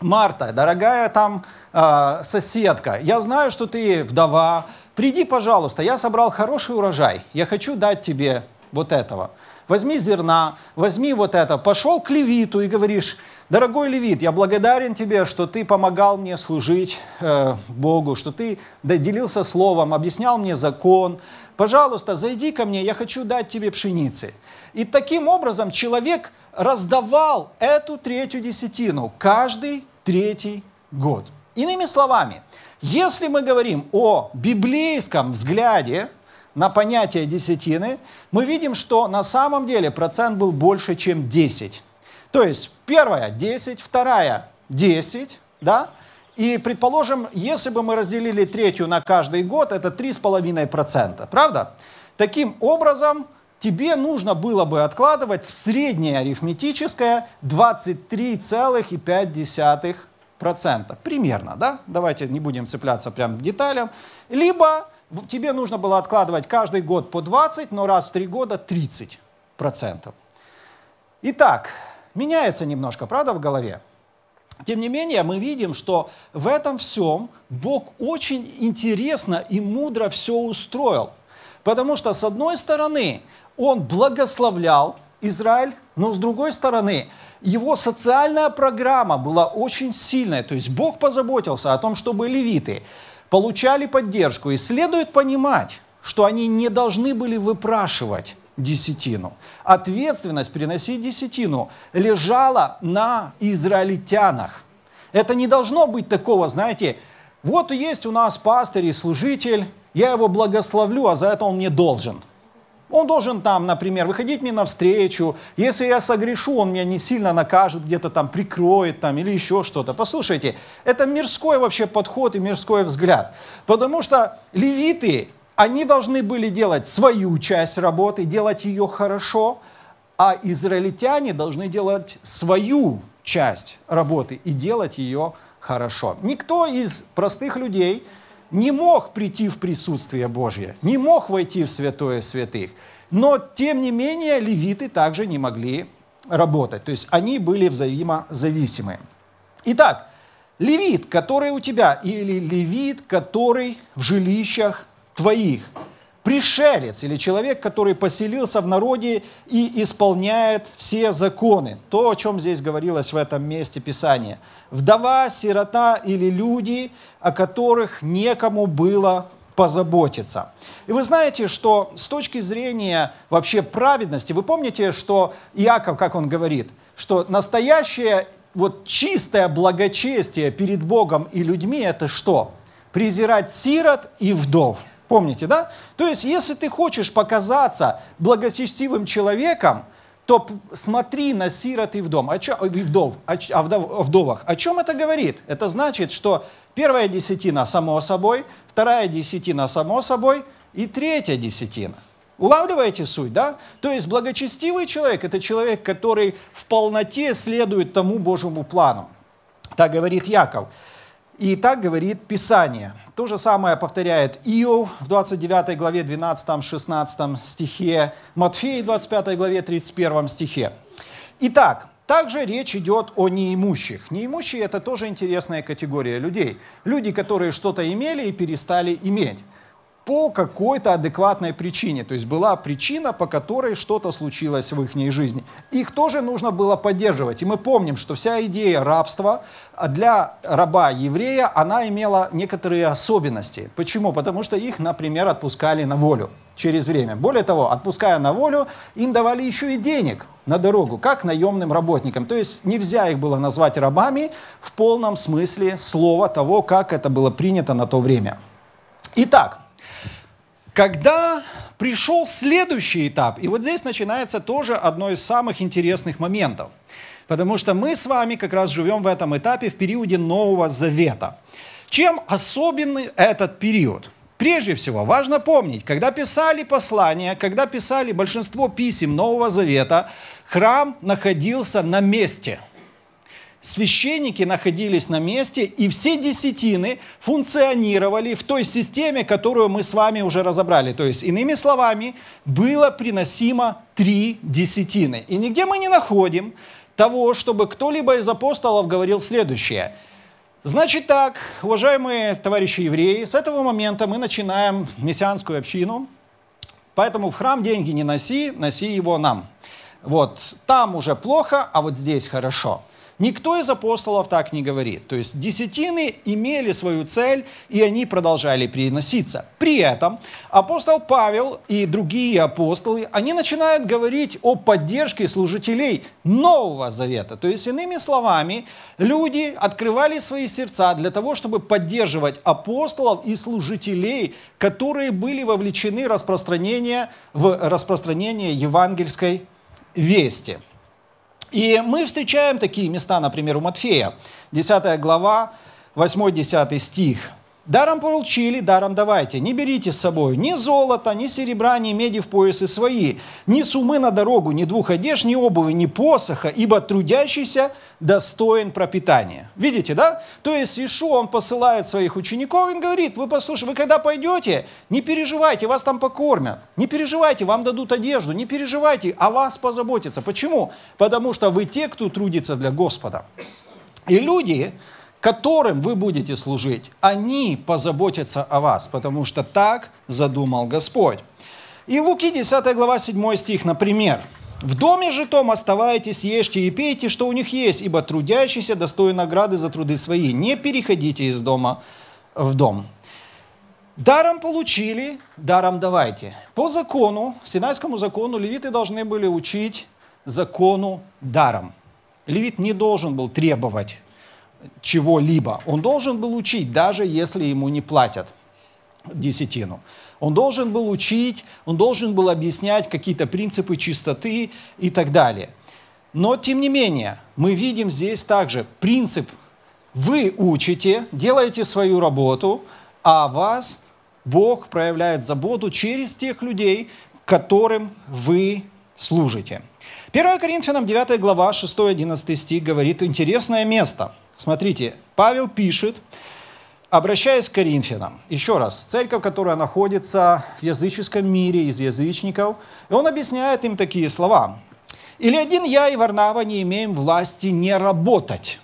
Марта, дорогая там э, соседка, я знаю, что ты вдова, приди, пожалуйста, я собрал хороший урожай, я хочу дать тебе вот этого. Возьми зерна, возьми вот это. Пошел к левиту и говоришь, дорогой левит, я благодарен тебе, что ты помогал мне служить э, Богу, что ты делился словом, объяснял мне закон. Пожалуйста, зайди ко мне, я хочу дать тебе пшеницы. И таким образом человек раздавал эту третью десятину каждый третий год. Иными словами, если мы говорим о библейском взгляде на понятие десятины, мы видим, что на самом деле процент был больше, чем 10. То есть первая 10, вторая 10, да? И, предположим, если бы мы разделили третью на каждый год, это 3,5%, правда? Таким образом, тебе нужно было бы откладывать в среднее арифметическое 23,5%. Примерно, да? Давайте не будем цепляться прям к деталям. Либо тебе нужно было откладывать каждый год по 20, но раз в три года 30%. Итак, меняется немножко, правда, в голове? Тем не менее, мы видим, что в этом всем Бог очень интересно и мудро все устроил. Потому что, с одной стороны, он благословлял Израиль, но с другой стороны, его социальная программа была очень сильная. То есть Бог позаботился о том, чтобы левиты получали поддержку. И следует понимать, что они не должны были выпрашивать десятину. Ответственность переносить десятину лежала на израильтянах. Это не должно быть такого, знаете, вот есть у нас пастырь и служитель, я его благословлю, а за это он мне должен – он должен там, например, выходить мне навстречу. Если я согрешу, он меня не сильно накажет, где-то там прикроет там, или еще что-то. Послушайте, это мирской вообще подход и мирской взгляд. Потому что левиты, они должны были делать свою часть работы, делать ее хорошо, а израильтяне должны делать свою часть работы и делать ее хорошо. Никто из простых людей – не мог прийти в присутствие Божье, не мог войти в святое святых. Но, тем не менее, левиты также не могли работать. То есть они были взаимозависимы. Итак, левит, который у тебя, или левит, который в жилищах твоих – пришелец или человек, который поселился в народе и исполняет все законы. То, о чем здесь говорилось в этом месте Писания. Вдова, сирота или люди, о которых некому было позаботиться. И вы знаете, что с точки зрения вообще праведности, вы помните, что Иаков, как он говорит, что настоящее вот чистое благочестие перед Богом и людьми – это что? Презирать сирот и вдов – Помните, да? То есть, если ты хочешь показаться благочестивым человеком, то смотри на сирот и а вдов, о, чё, вдов, о, о, вдов, о вдовах. О чем это говорит? Это значит, что первая десятина само собой, вторая десятина само собой и третья десятина. Улавливаете суть, да? То есть благочестивый человек – это человек, который в полноте следует тому Божьему плану. Так говорит Яков. И так говорит Писание. То же самое повторяет Иов в 29 главе 12-16 стихе, Матфея Матфей 25 главе 31 стихе. Итак, также речь идет о неимущих. Неимущие – это тоже интересная категория людей. Люди, которые что-то имели и перестали иметь по какой-то адекватной причине. То есть была причина, по которой что-то случилось в их жизни. Их тоже нужно было поддерживать. И мы помним, что вся идея рабства для раба-еврея, она имела некоторые особенности. Почему? Потому что их, например, отпускали на волю через время. Более того, отпуская на волю, им давали еще и денег на дорогу, как наемным работникам. То есть нельзя их было назвать рабами в полном смысле слова того, как это было принято на то время. Итак, когда пришел следующий этап, и вот здесь начинается тоже одно из самых интересных моментов, потому что мы с вами как раз живем в этом этапе в периоде Нового Завета. Чем особенный этот период? Прежде всего, важно помнить, когда писали послания, когда писали большинство писем Нового Завета, храм находился на месте – священники находились на месте, и все десятины функционировали в той системе, которую мы с вами уже разобрали. То есть, иными словами, было приносимо три десятины. И нигде мы не находим того, чтобы кто-либо из апостолов говорил следующее – Значит так, уважаемые товарищи евреи, с этого момента мы начинаем мессианскую общину, поэтому в храм деньги не носи, носи его нам. Вот, там уже плохо, а вот здесь хорошо. Никто из апостолов так не говорит. То есть десятины имели свою цель, и они продолжали приноситься. При этом апостол Павел и другие апостолы, они начинают говорить о поддержке служителей Нового Завета. То есть, иными словами, люди открывали свои сердца для того, чтобы поддерживать апостолов и служителей, которые были вовлечены в распространение, в распространение евангельской вести. И мы встречаем такие места, например, у Матфея, 10 глава, 8-10 стих. Даром получили, даром давайте. Не берите с собой ни золота, ни серебра, ни меди в поясы свои, ни суммы на дорогу, ни двух одежд, ни обуви, ни посоха, ибо трудящийся достоин пропитания. Видите, да? То есть Ишо, он посылает своих учеников, он говорит, вы послушайте, вы когда пойдете, не переживайте, вас там покормят, не переживайте, вам дадут одежду, не переживайте, о вас позаботятся. Почему? Потому что вы те, кто трудится для Господа. И люди, которым вы будете служить, они позаботятся о вас, потому что так задумал Господь. И Луки 10 глава 7 стих, например. «В доме же том оставайтесь, ешьте и пейте, что у них есть, ибо трудящийся достоин награды за труды свои. Не переходите из дома в дом». Даром получили, даром давайте. По закону, Синайскому закону, левиты должны были учить закону даром. Левит не должен был требовать чего-либо. Он должен был учить, даже если ему не платят десятину. Он должен был учить, он должен был объяснять какие-то принципы чистоты и так далее. Но, тем не менее, мы видим здесь также принцип «вы учите, делаете свою работу, а вас Бог проявляет заботу через тех людей, которым вы служите». 1 Коринфянам 9 глава 6-11 стих говорит интересное место – Смотрите, Павел пишет, обращаясь к Коринфянам, еще раз, церковь, которая находится в языческом мире, из язычников, и он объясняет им такие слова. «Или один я и Варнава не имеем власти не работать».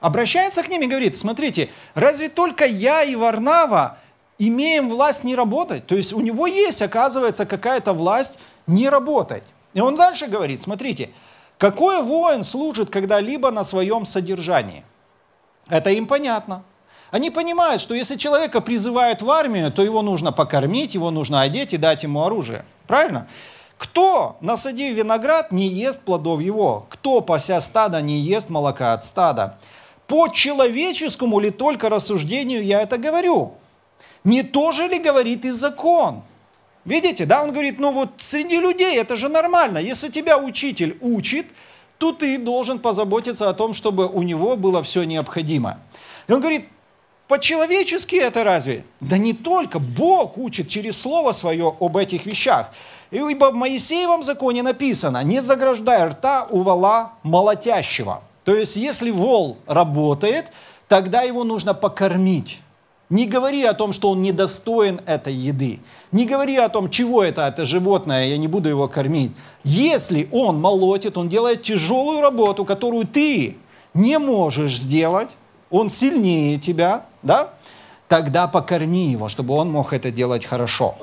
Обращается к ним и говорит, смотрите, разве только я и Варнава имеем власть не работать? То есть у него есть, оказывается, какая-то власть не работать. И он дальше говорит, смотрите, какой воин служит когда-либо на своем содержании – это им понятно. Они понимают, что если человека призывают в армию, то его нужно покормить, его нужно одеть и дать ему оружие. Правильно? Кто, насадив виноград, не ест плодов его? Кто, пася стада, не ест молока от стада? По человеческому ли только рассуждению я это говорю? Не то же ли говорит и закон? Видите, да, он говорит, ну вот среди людей это же нормально. Если тебя учитель учит, то ты должен позаботиться о том, чтобы у него было все необходимо. И он говорит, по-человечески это разве? Да не только. Бог учит через Слово Свое об этих вещах. Ибо в Моисеевом законе написано, не заграждай рта у вала молотящего. То есть, если вол работает, тогда его нужно покормить. Не говори о том, что он недостоин этой еды. Не говори о том, чего это, это животное, я не буду его кормить. Если он молотит, он делает тяжелую работу, которую ты не можешь сделать, он сильнее тебя, да? Тогда покорми его, чтобы он мог это делать хорошо.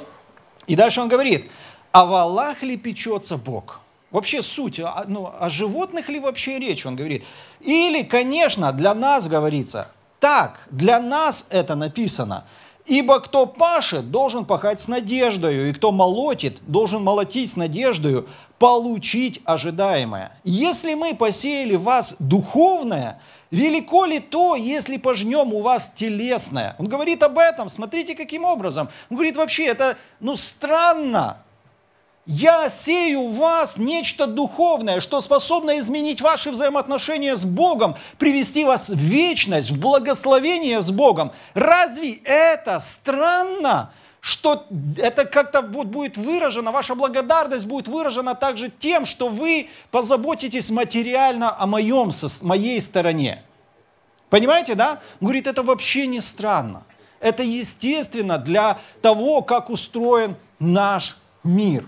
И дальше он говорит, а в Аллах ли печется Бог? Вообще суть, а, ну, о животных ли вообще речь, он говорит. Или, конечно, для нас говорится – так, для нас это написано. Ибо кто пашет, должен пахать с надеждою, и кто молотит, должен молотить с надеждою, получить ожидаемое. Если мы посеяли в вас духовное, велико ли то, если пожнем у вас телесное? Он говорит об этом, смотрите, каким образом. Он говорит, вообще, это, ну, странно, я сею в вас нечто духовное, что способно изменить ваши взаимоотношения с Богом, привести вас в вечность, в благословение с Богом. Разве это странно? что это как-то вот будет выражено, ваша благодарность будет выражена также тем, что вы позаботитесь материально о моем, со моей стороне. Понимаете, да? Он говорит, это вообще не странно. Это естественно для того, как устроен наш мир.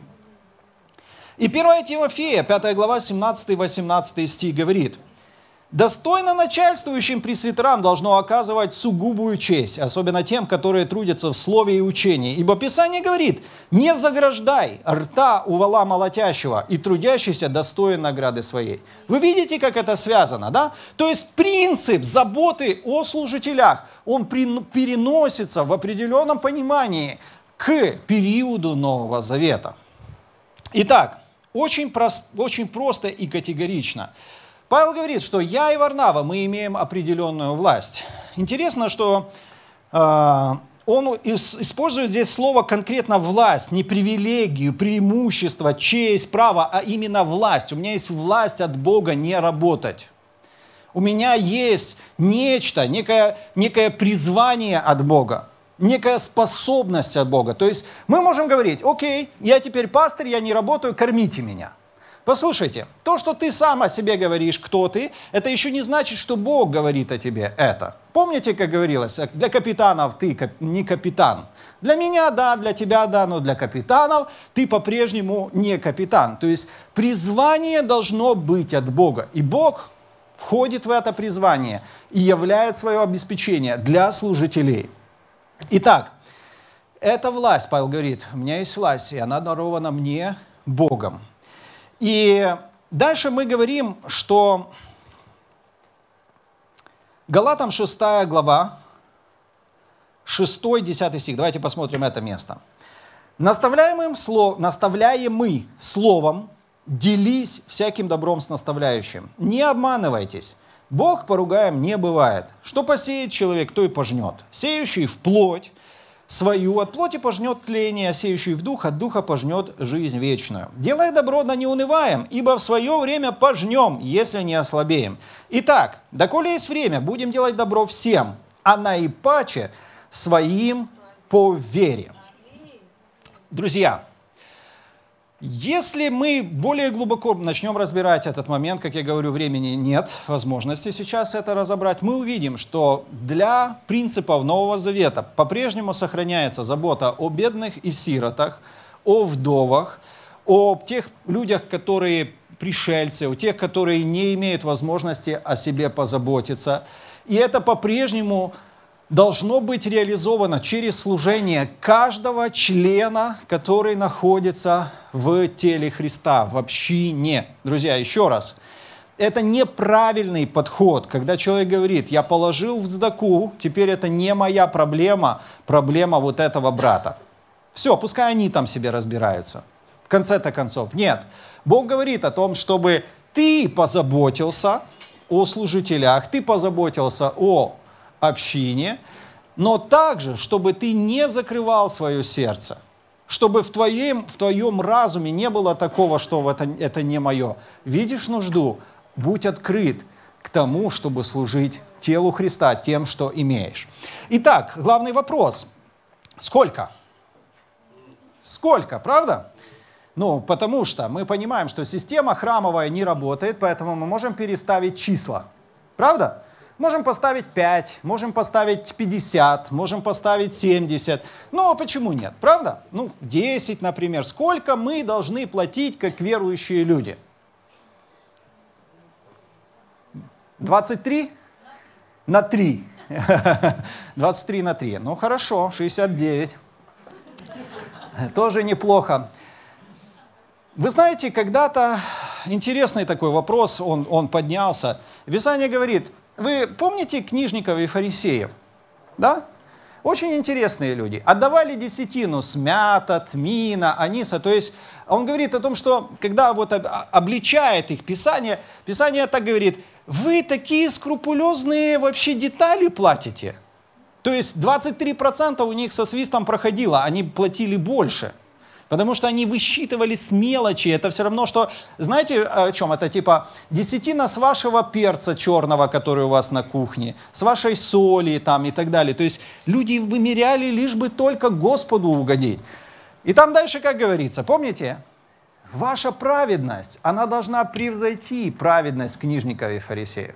И 1 Тимофея, 5 глава, 17-18 стих говорит, «Достойно начальствующим пресвитерам должно оказывать сугубую честь, особенно тем, которые трудятся в слове и учении. Ибо Писание говорит, не заграждай рта у вала молотящего, и трудящийся достоин награды своей». Вы видите, как это связано, да? То есть принцип заботы о служителях, он переносится в определенном понимании к периоду Нового Завета. Итак, очень, прост, очень просто и категорично. Павел говорит, что я и Варнава, мы имеем определенную власть. Интересно, что э, он использует здесь слово конкретно власть, не привилегию, преимущество, честь, право, а именно власть. У меня есть власть от Бога не работать. У меня есть нечто, некое, некое призвание от Бога некая способность от Бога. То есть мы можем говорить, окей, я теперь пастырь, я не работаю, кормите меня. Послушайте, то, что ты сам о себе говоришь, кто ты, это еще не значит, что Бог говорит о тебе это. Помните, как говорилось, для капитанов ты не капитан. Для меня да, для тебя да, но для капитанов ты по-прежнему не капитан. То есть призвание должно быть от Бога. И Бог входит в это призвание и являет свое обеспечение для служителей. Итак, эта власть, Павел говорит, у меня есть власть, и она дарована мне Богом. И дальше мы говорим, что Галатам 6 глава, 6-10 стих, давайте посмотрим это место. Наставляемым слов, наставляемый словом делись всяким добром с наставляющим. Не обманывайтесь, Бог поругаем не бывает. Что посеет человек, то и пожнет. Сеющий в плоть свою от плоти пожнет тление, а сеющий в дух от духа пожнет жизнь вечную. Делай добро, да не унываем, ибо в свое время пожнем, если не ослабеем. Итак, доколе есть время, будем делать добро всем, а наипаче своим по вере. Друзья, если мы более глубоко начнем разбирать этот момент, как я говорю, времени нет, возможности сейчас это разобрать, мы увидим, что для принципов Нового Завета по-прежнему сохраняется забота о бедных и сиротах, о вдовах, о тех людях, которые пришельцы, о тех, которые не имеют возможности о себе позаботиться. И это по-прежнему должно быть реализовано через служение каждого члена, который находится в теле Христа, в общине. Друзья, еще раз, это неправильный подход, когда человек говорит, я положил в сдаку, теперь это не моя проблема, проблема вот этого брата. Все, пускай они там себе разбираются. В конце-то концов, нет. Бог говорит о том, чтобы ты позаботился о служителях, ты позаботился о общине, но также, чтобы ты не закрывал свое сердце, чтобы в твоем, в твоем разуме не было такого, что это, это не мое. Видишь нужду? Будь открыт к тому, чтобы служить телу Христа тем, что имеешь. Итак, главный вопрос. Сколько? Сколько, правда? Ну, потому что мы понимаем, что система храмовая не работает, поэтому мы можем переставить числа. Правда? Можем поставить 5, можем поставить 50, можем поставить 70. Ну а почему нет, правда? Ну, 10, например. Сколько мы должны платить, как верующие люди? 23 на 3. 23 на 3. Ну хорошо, 69. Тоже неплохо. Вы знаете, когда-то интересный такой вопрос, он, он поднялся. Писание говорит, вы помните книжников и фарисеев? Да? Очень интересные люди. Отдавали десятину смята, тмина, аниса. То есть он говорит о том, что когда вот а, обличает их Писание, Писание так говорит, вы такие скрупулезные вообще детали платите. То есть 23% у них со свистом проходило, они платили больше – Потому что они высчитывали с мелочи. Это все равно, что... Знаете, о чем? Это типа десятина с вашего перца черного, который у вас на кухне, с вашей соли там и так далее. То есть люди вымеряли лишь бы только Господу угодить. И там дальше, как говорится, помните? Ваша праведность, она должна превзойти праведность книжников и фарисеев.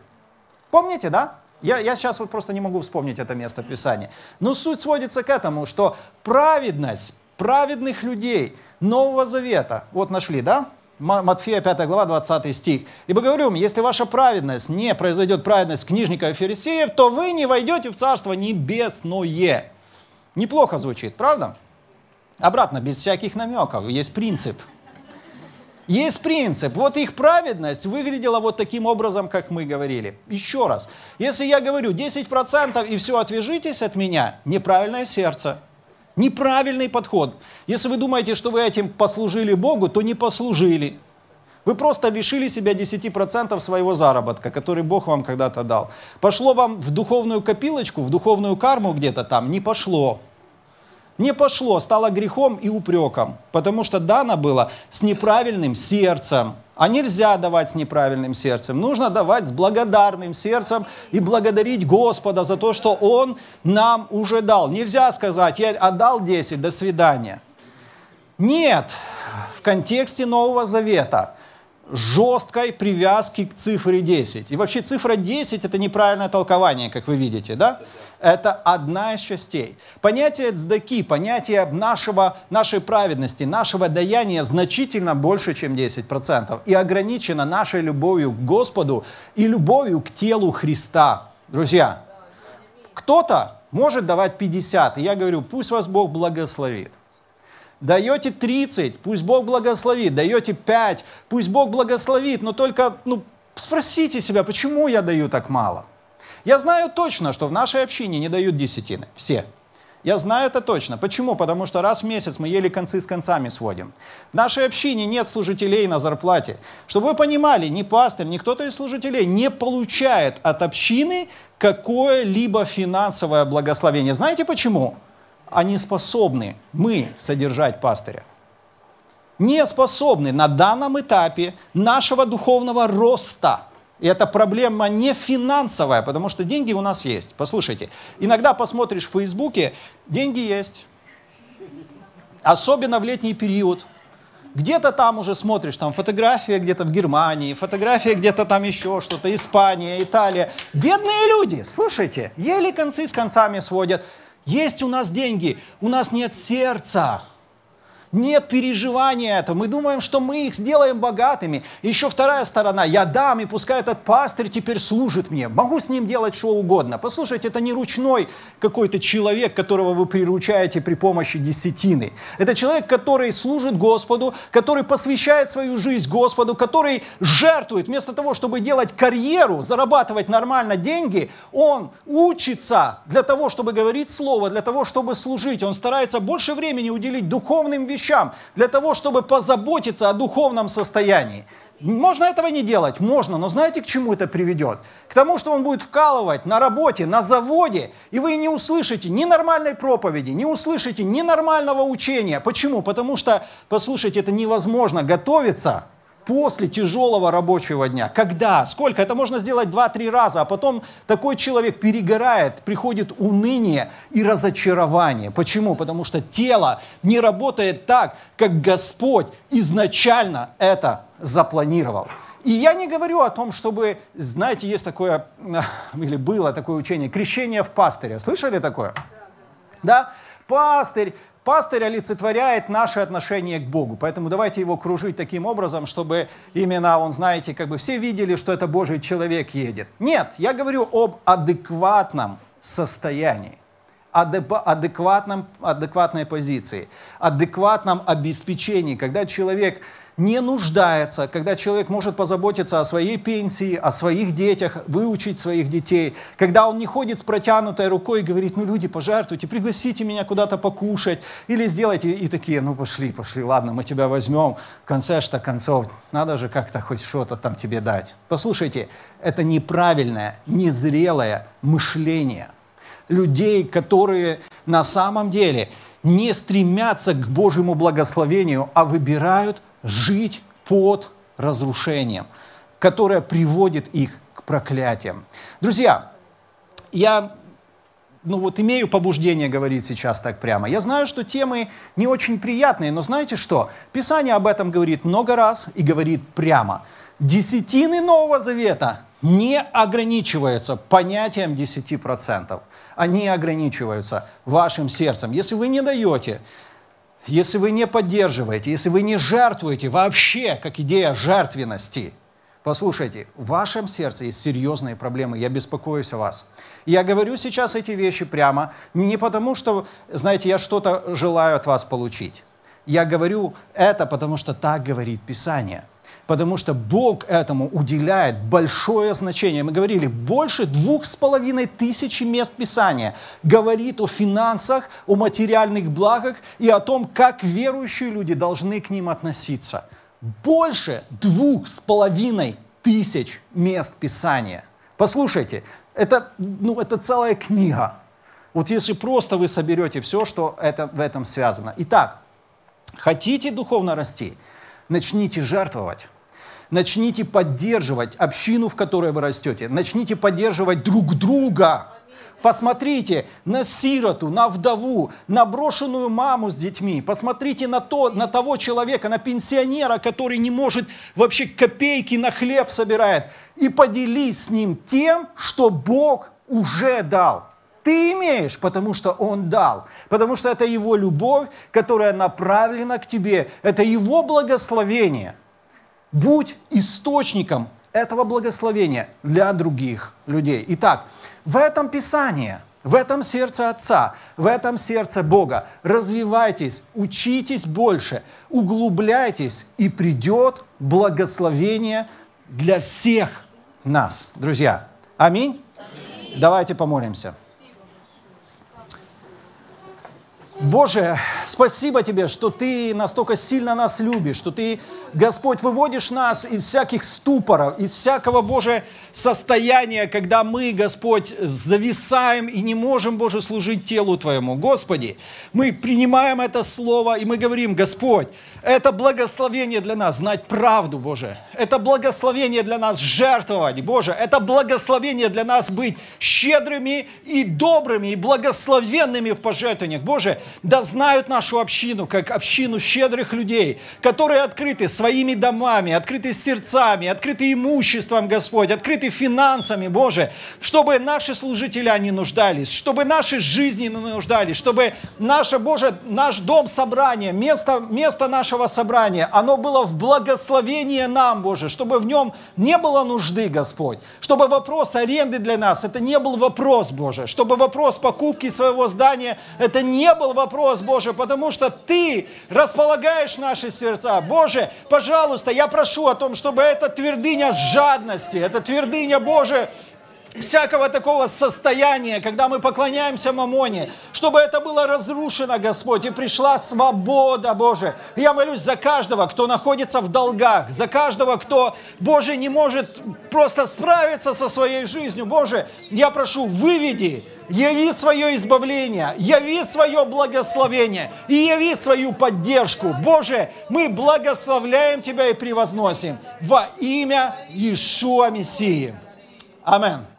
Помните, да? Я, я сейчас вот просто не могу вспомнить это место Писания. Но суть сводится к этому, что праведность праведных людей Нового Завета. Вот нашли, да? Матфея 5 глава 20 стих. «Ибо говорю вам, если ваша праведность не произойдет праведность книжников и фарисеев, то вы не войдете в Царство Небесное». Неплохо звучит, правда? Обратно, без всяких намеков, есть принцип. Есть принцип. Вот их праведность выглядела вот таким образом, как мы говорили. Еще раз. Если я говорю 10% и все, отвяжитесь от меня, неправильное сердце – Неправильный подход. Если вы думаете, что вы этим послужили Богу, то не послужили. Вы просто лишили себя 10% своего заработка, который Бог вам когда-то дал. Пошло вам в духовную копилочку, в духовную карму где-то там? Не пошло. Не пошло, стало грехом и упреком, потому что дано было с неправильным сердцем. А нельзя давать с неправильным сердцем. Нужно давать с благодарным сердцем и благодарить Господа за то, что Он нам уже дал. Нельзя сказать, я отдал 10, до свидания. Нет, в контексте Нового Завета – жесткой привязки к цифре 10. И вообще цифра 10 это неправильное толкование, как вы видите, да? Это одна из частей. Понятие цдаки, понятие нашего, нашей праведности, нашего даяния значительно больше, чем 10%. И ограничено нашей любовью к Господу и любовью к телу Христа. Друзья, кто-то может давать 50. И я говорю, пусть вас Бог благословит даете 30, пусть Бог благословит, даете 5, пусть Бог благословит, но только ну, спросите себя, почему я даю так мало? Я знаю точно, что в нашей общине не дают десятины, все. Я знаю это точно. Почему? Потому что раз в месяц мы еле концы с концами сводим. В нашей общине нет служителей на зарплате. Чтобы вы понимали, ни пастырь, ни кто-то из служителей не получает от общины какое-либо финансовое благословение. Знаете почему? а не способны мы содержать пастыря. Не способны на данном этапе нашего духовного роста. И это проблема не финансовая, потому что деньги у нас есть. Послушайте, иногда посмотришь в Фейсбуке, деньги есть. Особенно в летний период. Где-то там уже смотришь, там фотография где-то в Германии, фотография где-то там еще что-то, Испания, Италия. Бедные люди, слушайте, еле концы с концами сводят. Есть у нас деньги, у нас нет сердца. Нет переживания этого. Мы думаем, что мы их сделаем богатыми. еще вторая сторона. Я дам, и пускай этот пастырь теперь служит мне. Могу с ним делать что угодно. Послушайте, это не ручной какой-то человек, которого вы приручаете при помощи десятины. Это человек, который служит Господу, который посвящает свою жизнь Господу, который жертвует. Вместо того, чтобы делать карьеру, зарабатывать нормально деньги, он учится для того, чтобы говорить слово, для того, чтобы служить. Он старается больше времени уделить духовным вещам, вещам, для того, чтобы позаботиться о духовном состоянии. Можно этого не делать? Можно, но знаете, к чему это приведет? К тому, что он будет вкалывать на работе, на заводе, и вы не услышите ни нормальной проповеди, не услышите ни нормального учения. Почему? Потому что, послушайте, это невозможно готовиться – после тяжелого рабочего дня. Когда? Сколько? Это можно сделать 2-3 раза, а потом такой человек перегорает, приходит уныние и разочарование. Почему? Потому что тело не работает так, как Господь изначально это запланировал. И я не говорю о том, чтобы, знаете, есть такое, э, или было такое учение, крещение в пастыре. Слышали такое? Да? да? пастырь Пастырь олицетворяет наше отношение к Богу, поэтому давайте его кружить таким образом, чтобы именно он, знаете, как бы все видели, что это Божий человек едет. Нет, я говорю об адекватном состоянии адекватном, адекватной позиции, адекватном обеспечении, когда человек не нуждается, когда человек может позаботиться о своей пенсии, о своих детях, выучить своих детей, когда он не ходит с протянутой рукой и говорит, ну люди, пожертвуйте, пригласите меня куда-то покушать или сделайте, и такие, ну пошли, пошли, ладно, мы тебя возьмем, в конце что концов, надо же как-то хоть что-то там тебе дать. Послушайте, это неправильное, незрелое мышление людей, которые на самом деле не стремятся к Божьему благословению, а выбирают жить под разрушением, которое приводит их к проклятиям. Друзья, я ну вот имею побуждение говорить сейчас так прямо. Я знаю, что темы не очень приятные, но знаете что? Писание об этом говорит много раз и говорит прямо. Десятины Нового Завета не ограничиваются понятием 10%. Они ограничиваются вашим сердцем. Если вы не даете если вы не поддерживаете, если вы не жертвуете вообще, как идея жертвенности, послушайте, в вашем сердце есть серьезные проблемы, я беспокоюсь о вас. я говорю сейчас эти вещи прямо, не потому что, знаете, я что-то желаю от вас получить. Я говорю это, потому что так говорит Писание – потому что Бог этому уделяет большое значение. Мы говорили, больше двух с половиной тысячи мест Писания говорит о финансах, о материальных благах и о том, как верующие люди должны к ним относиться. Больше двух с половиной тысяч мест Писания. Послушайте, это, ну, это целая книга. Вот если просто вы соберете все, что это, в этом связано. Итак, хотите духовно расти, начните жертвовать. Начните поддерживать общину, в которой вы растете. Начните поддерживать друг друга. Посмотрите на сироту, на вдову, на брошенную маму с детьми. Посмотрите на, то, на того человека, на пенсионера, который не может вообще копейки на хлеб собирает. И поделись с ним тем, что Бог уже дал. Ты имеешь, потому что Он дал. Потому что это Его любовь, которая направлена к тебе. Это Его благословение – Будь источником этого благословения для других людей. Итак, в этом Писании, в этом сердце Отца, в этом сердце Бога развивайтесь, учитесь больше, углубляйтесь, и придет благословение для всех нас, друзья. Аминь. Аминь. Давайте помолимся. Боже, спасибо Тебе, что Ты настолько сильно нас любишь, что Ты, Господь, выводишь нас из всяких ступоров, из всякого, Боже, состояния, когда мы, Господь, зависаем и не можем, Боже, служить телу Твоему. Господи, мы принимаем это слово, и мы говорим, Господь, это благословение для нас знать правду, Боже. Это благословение для нас жертвовать, Боже. Это благословение для нас быть щедрыми и добрыми, и благословенными в пожертвованиях. Боже, да знают нашу общину, как общину щедрых людей, которые открыты своими домами, открыты сердцами, открыты имуществом, Господь, открыты финансами, Боже, чтобы наши служители, они нуждались, чтобы наши жизни нуждались, чтобы наша, Боже, наш дом собрания, место, место нашего нашего собрания, оно было в благословение нам, Боже, чтобы в нем не было нужды, Господь, чтобы вопрос аренды для нас, это не был вопрос, Боже, чтобы вопрос покупки своего здания, это не был вопрос, Боже, потому что Ты располагаешь наши сердца. Боже, пожалуйста, я прошу о том, чтобы эта твердыня жадности, эта твердыня, Боже, всякого такого состояния, когда мы поклоняемся Мамоне, чтобы это было разрушено, Господь, и пришла свобода, Боже. Я молюсь за каждого, кто находится в долгах, за каждого, кто, Боже, не может просто справиться со своей жизнью. Боже, я прошу, выведи, яви свое избавление, яви свое благословение и яви свою поддержку. Боже, мы благословляем Тебя и превозносим во имя Иешуа Мессии. Аминь.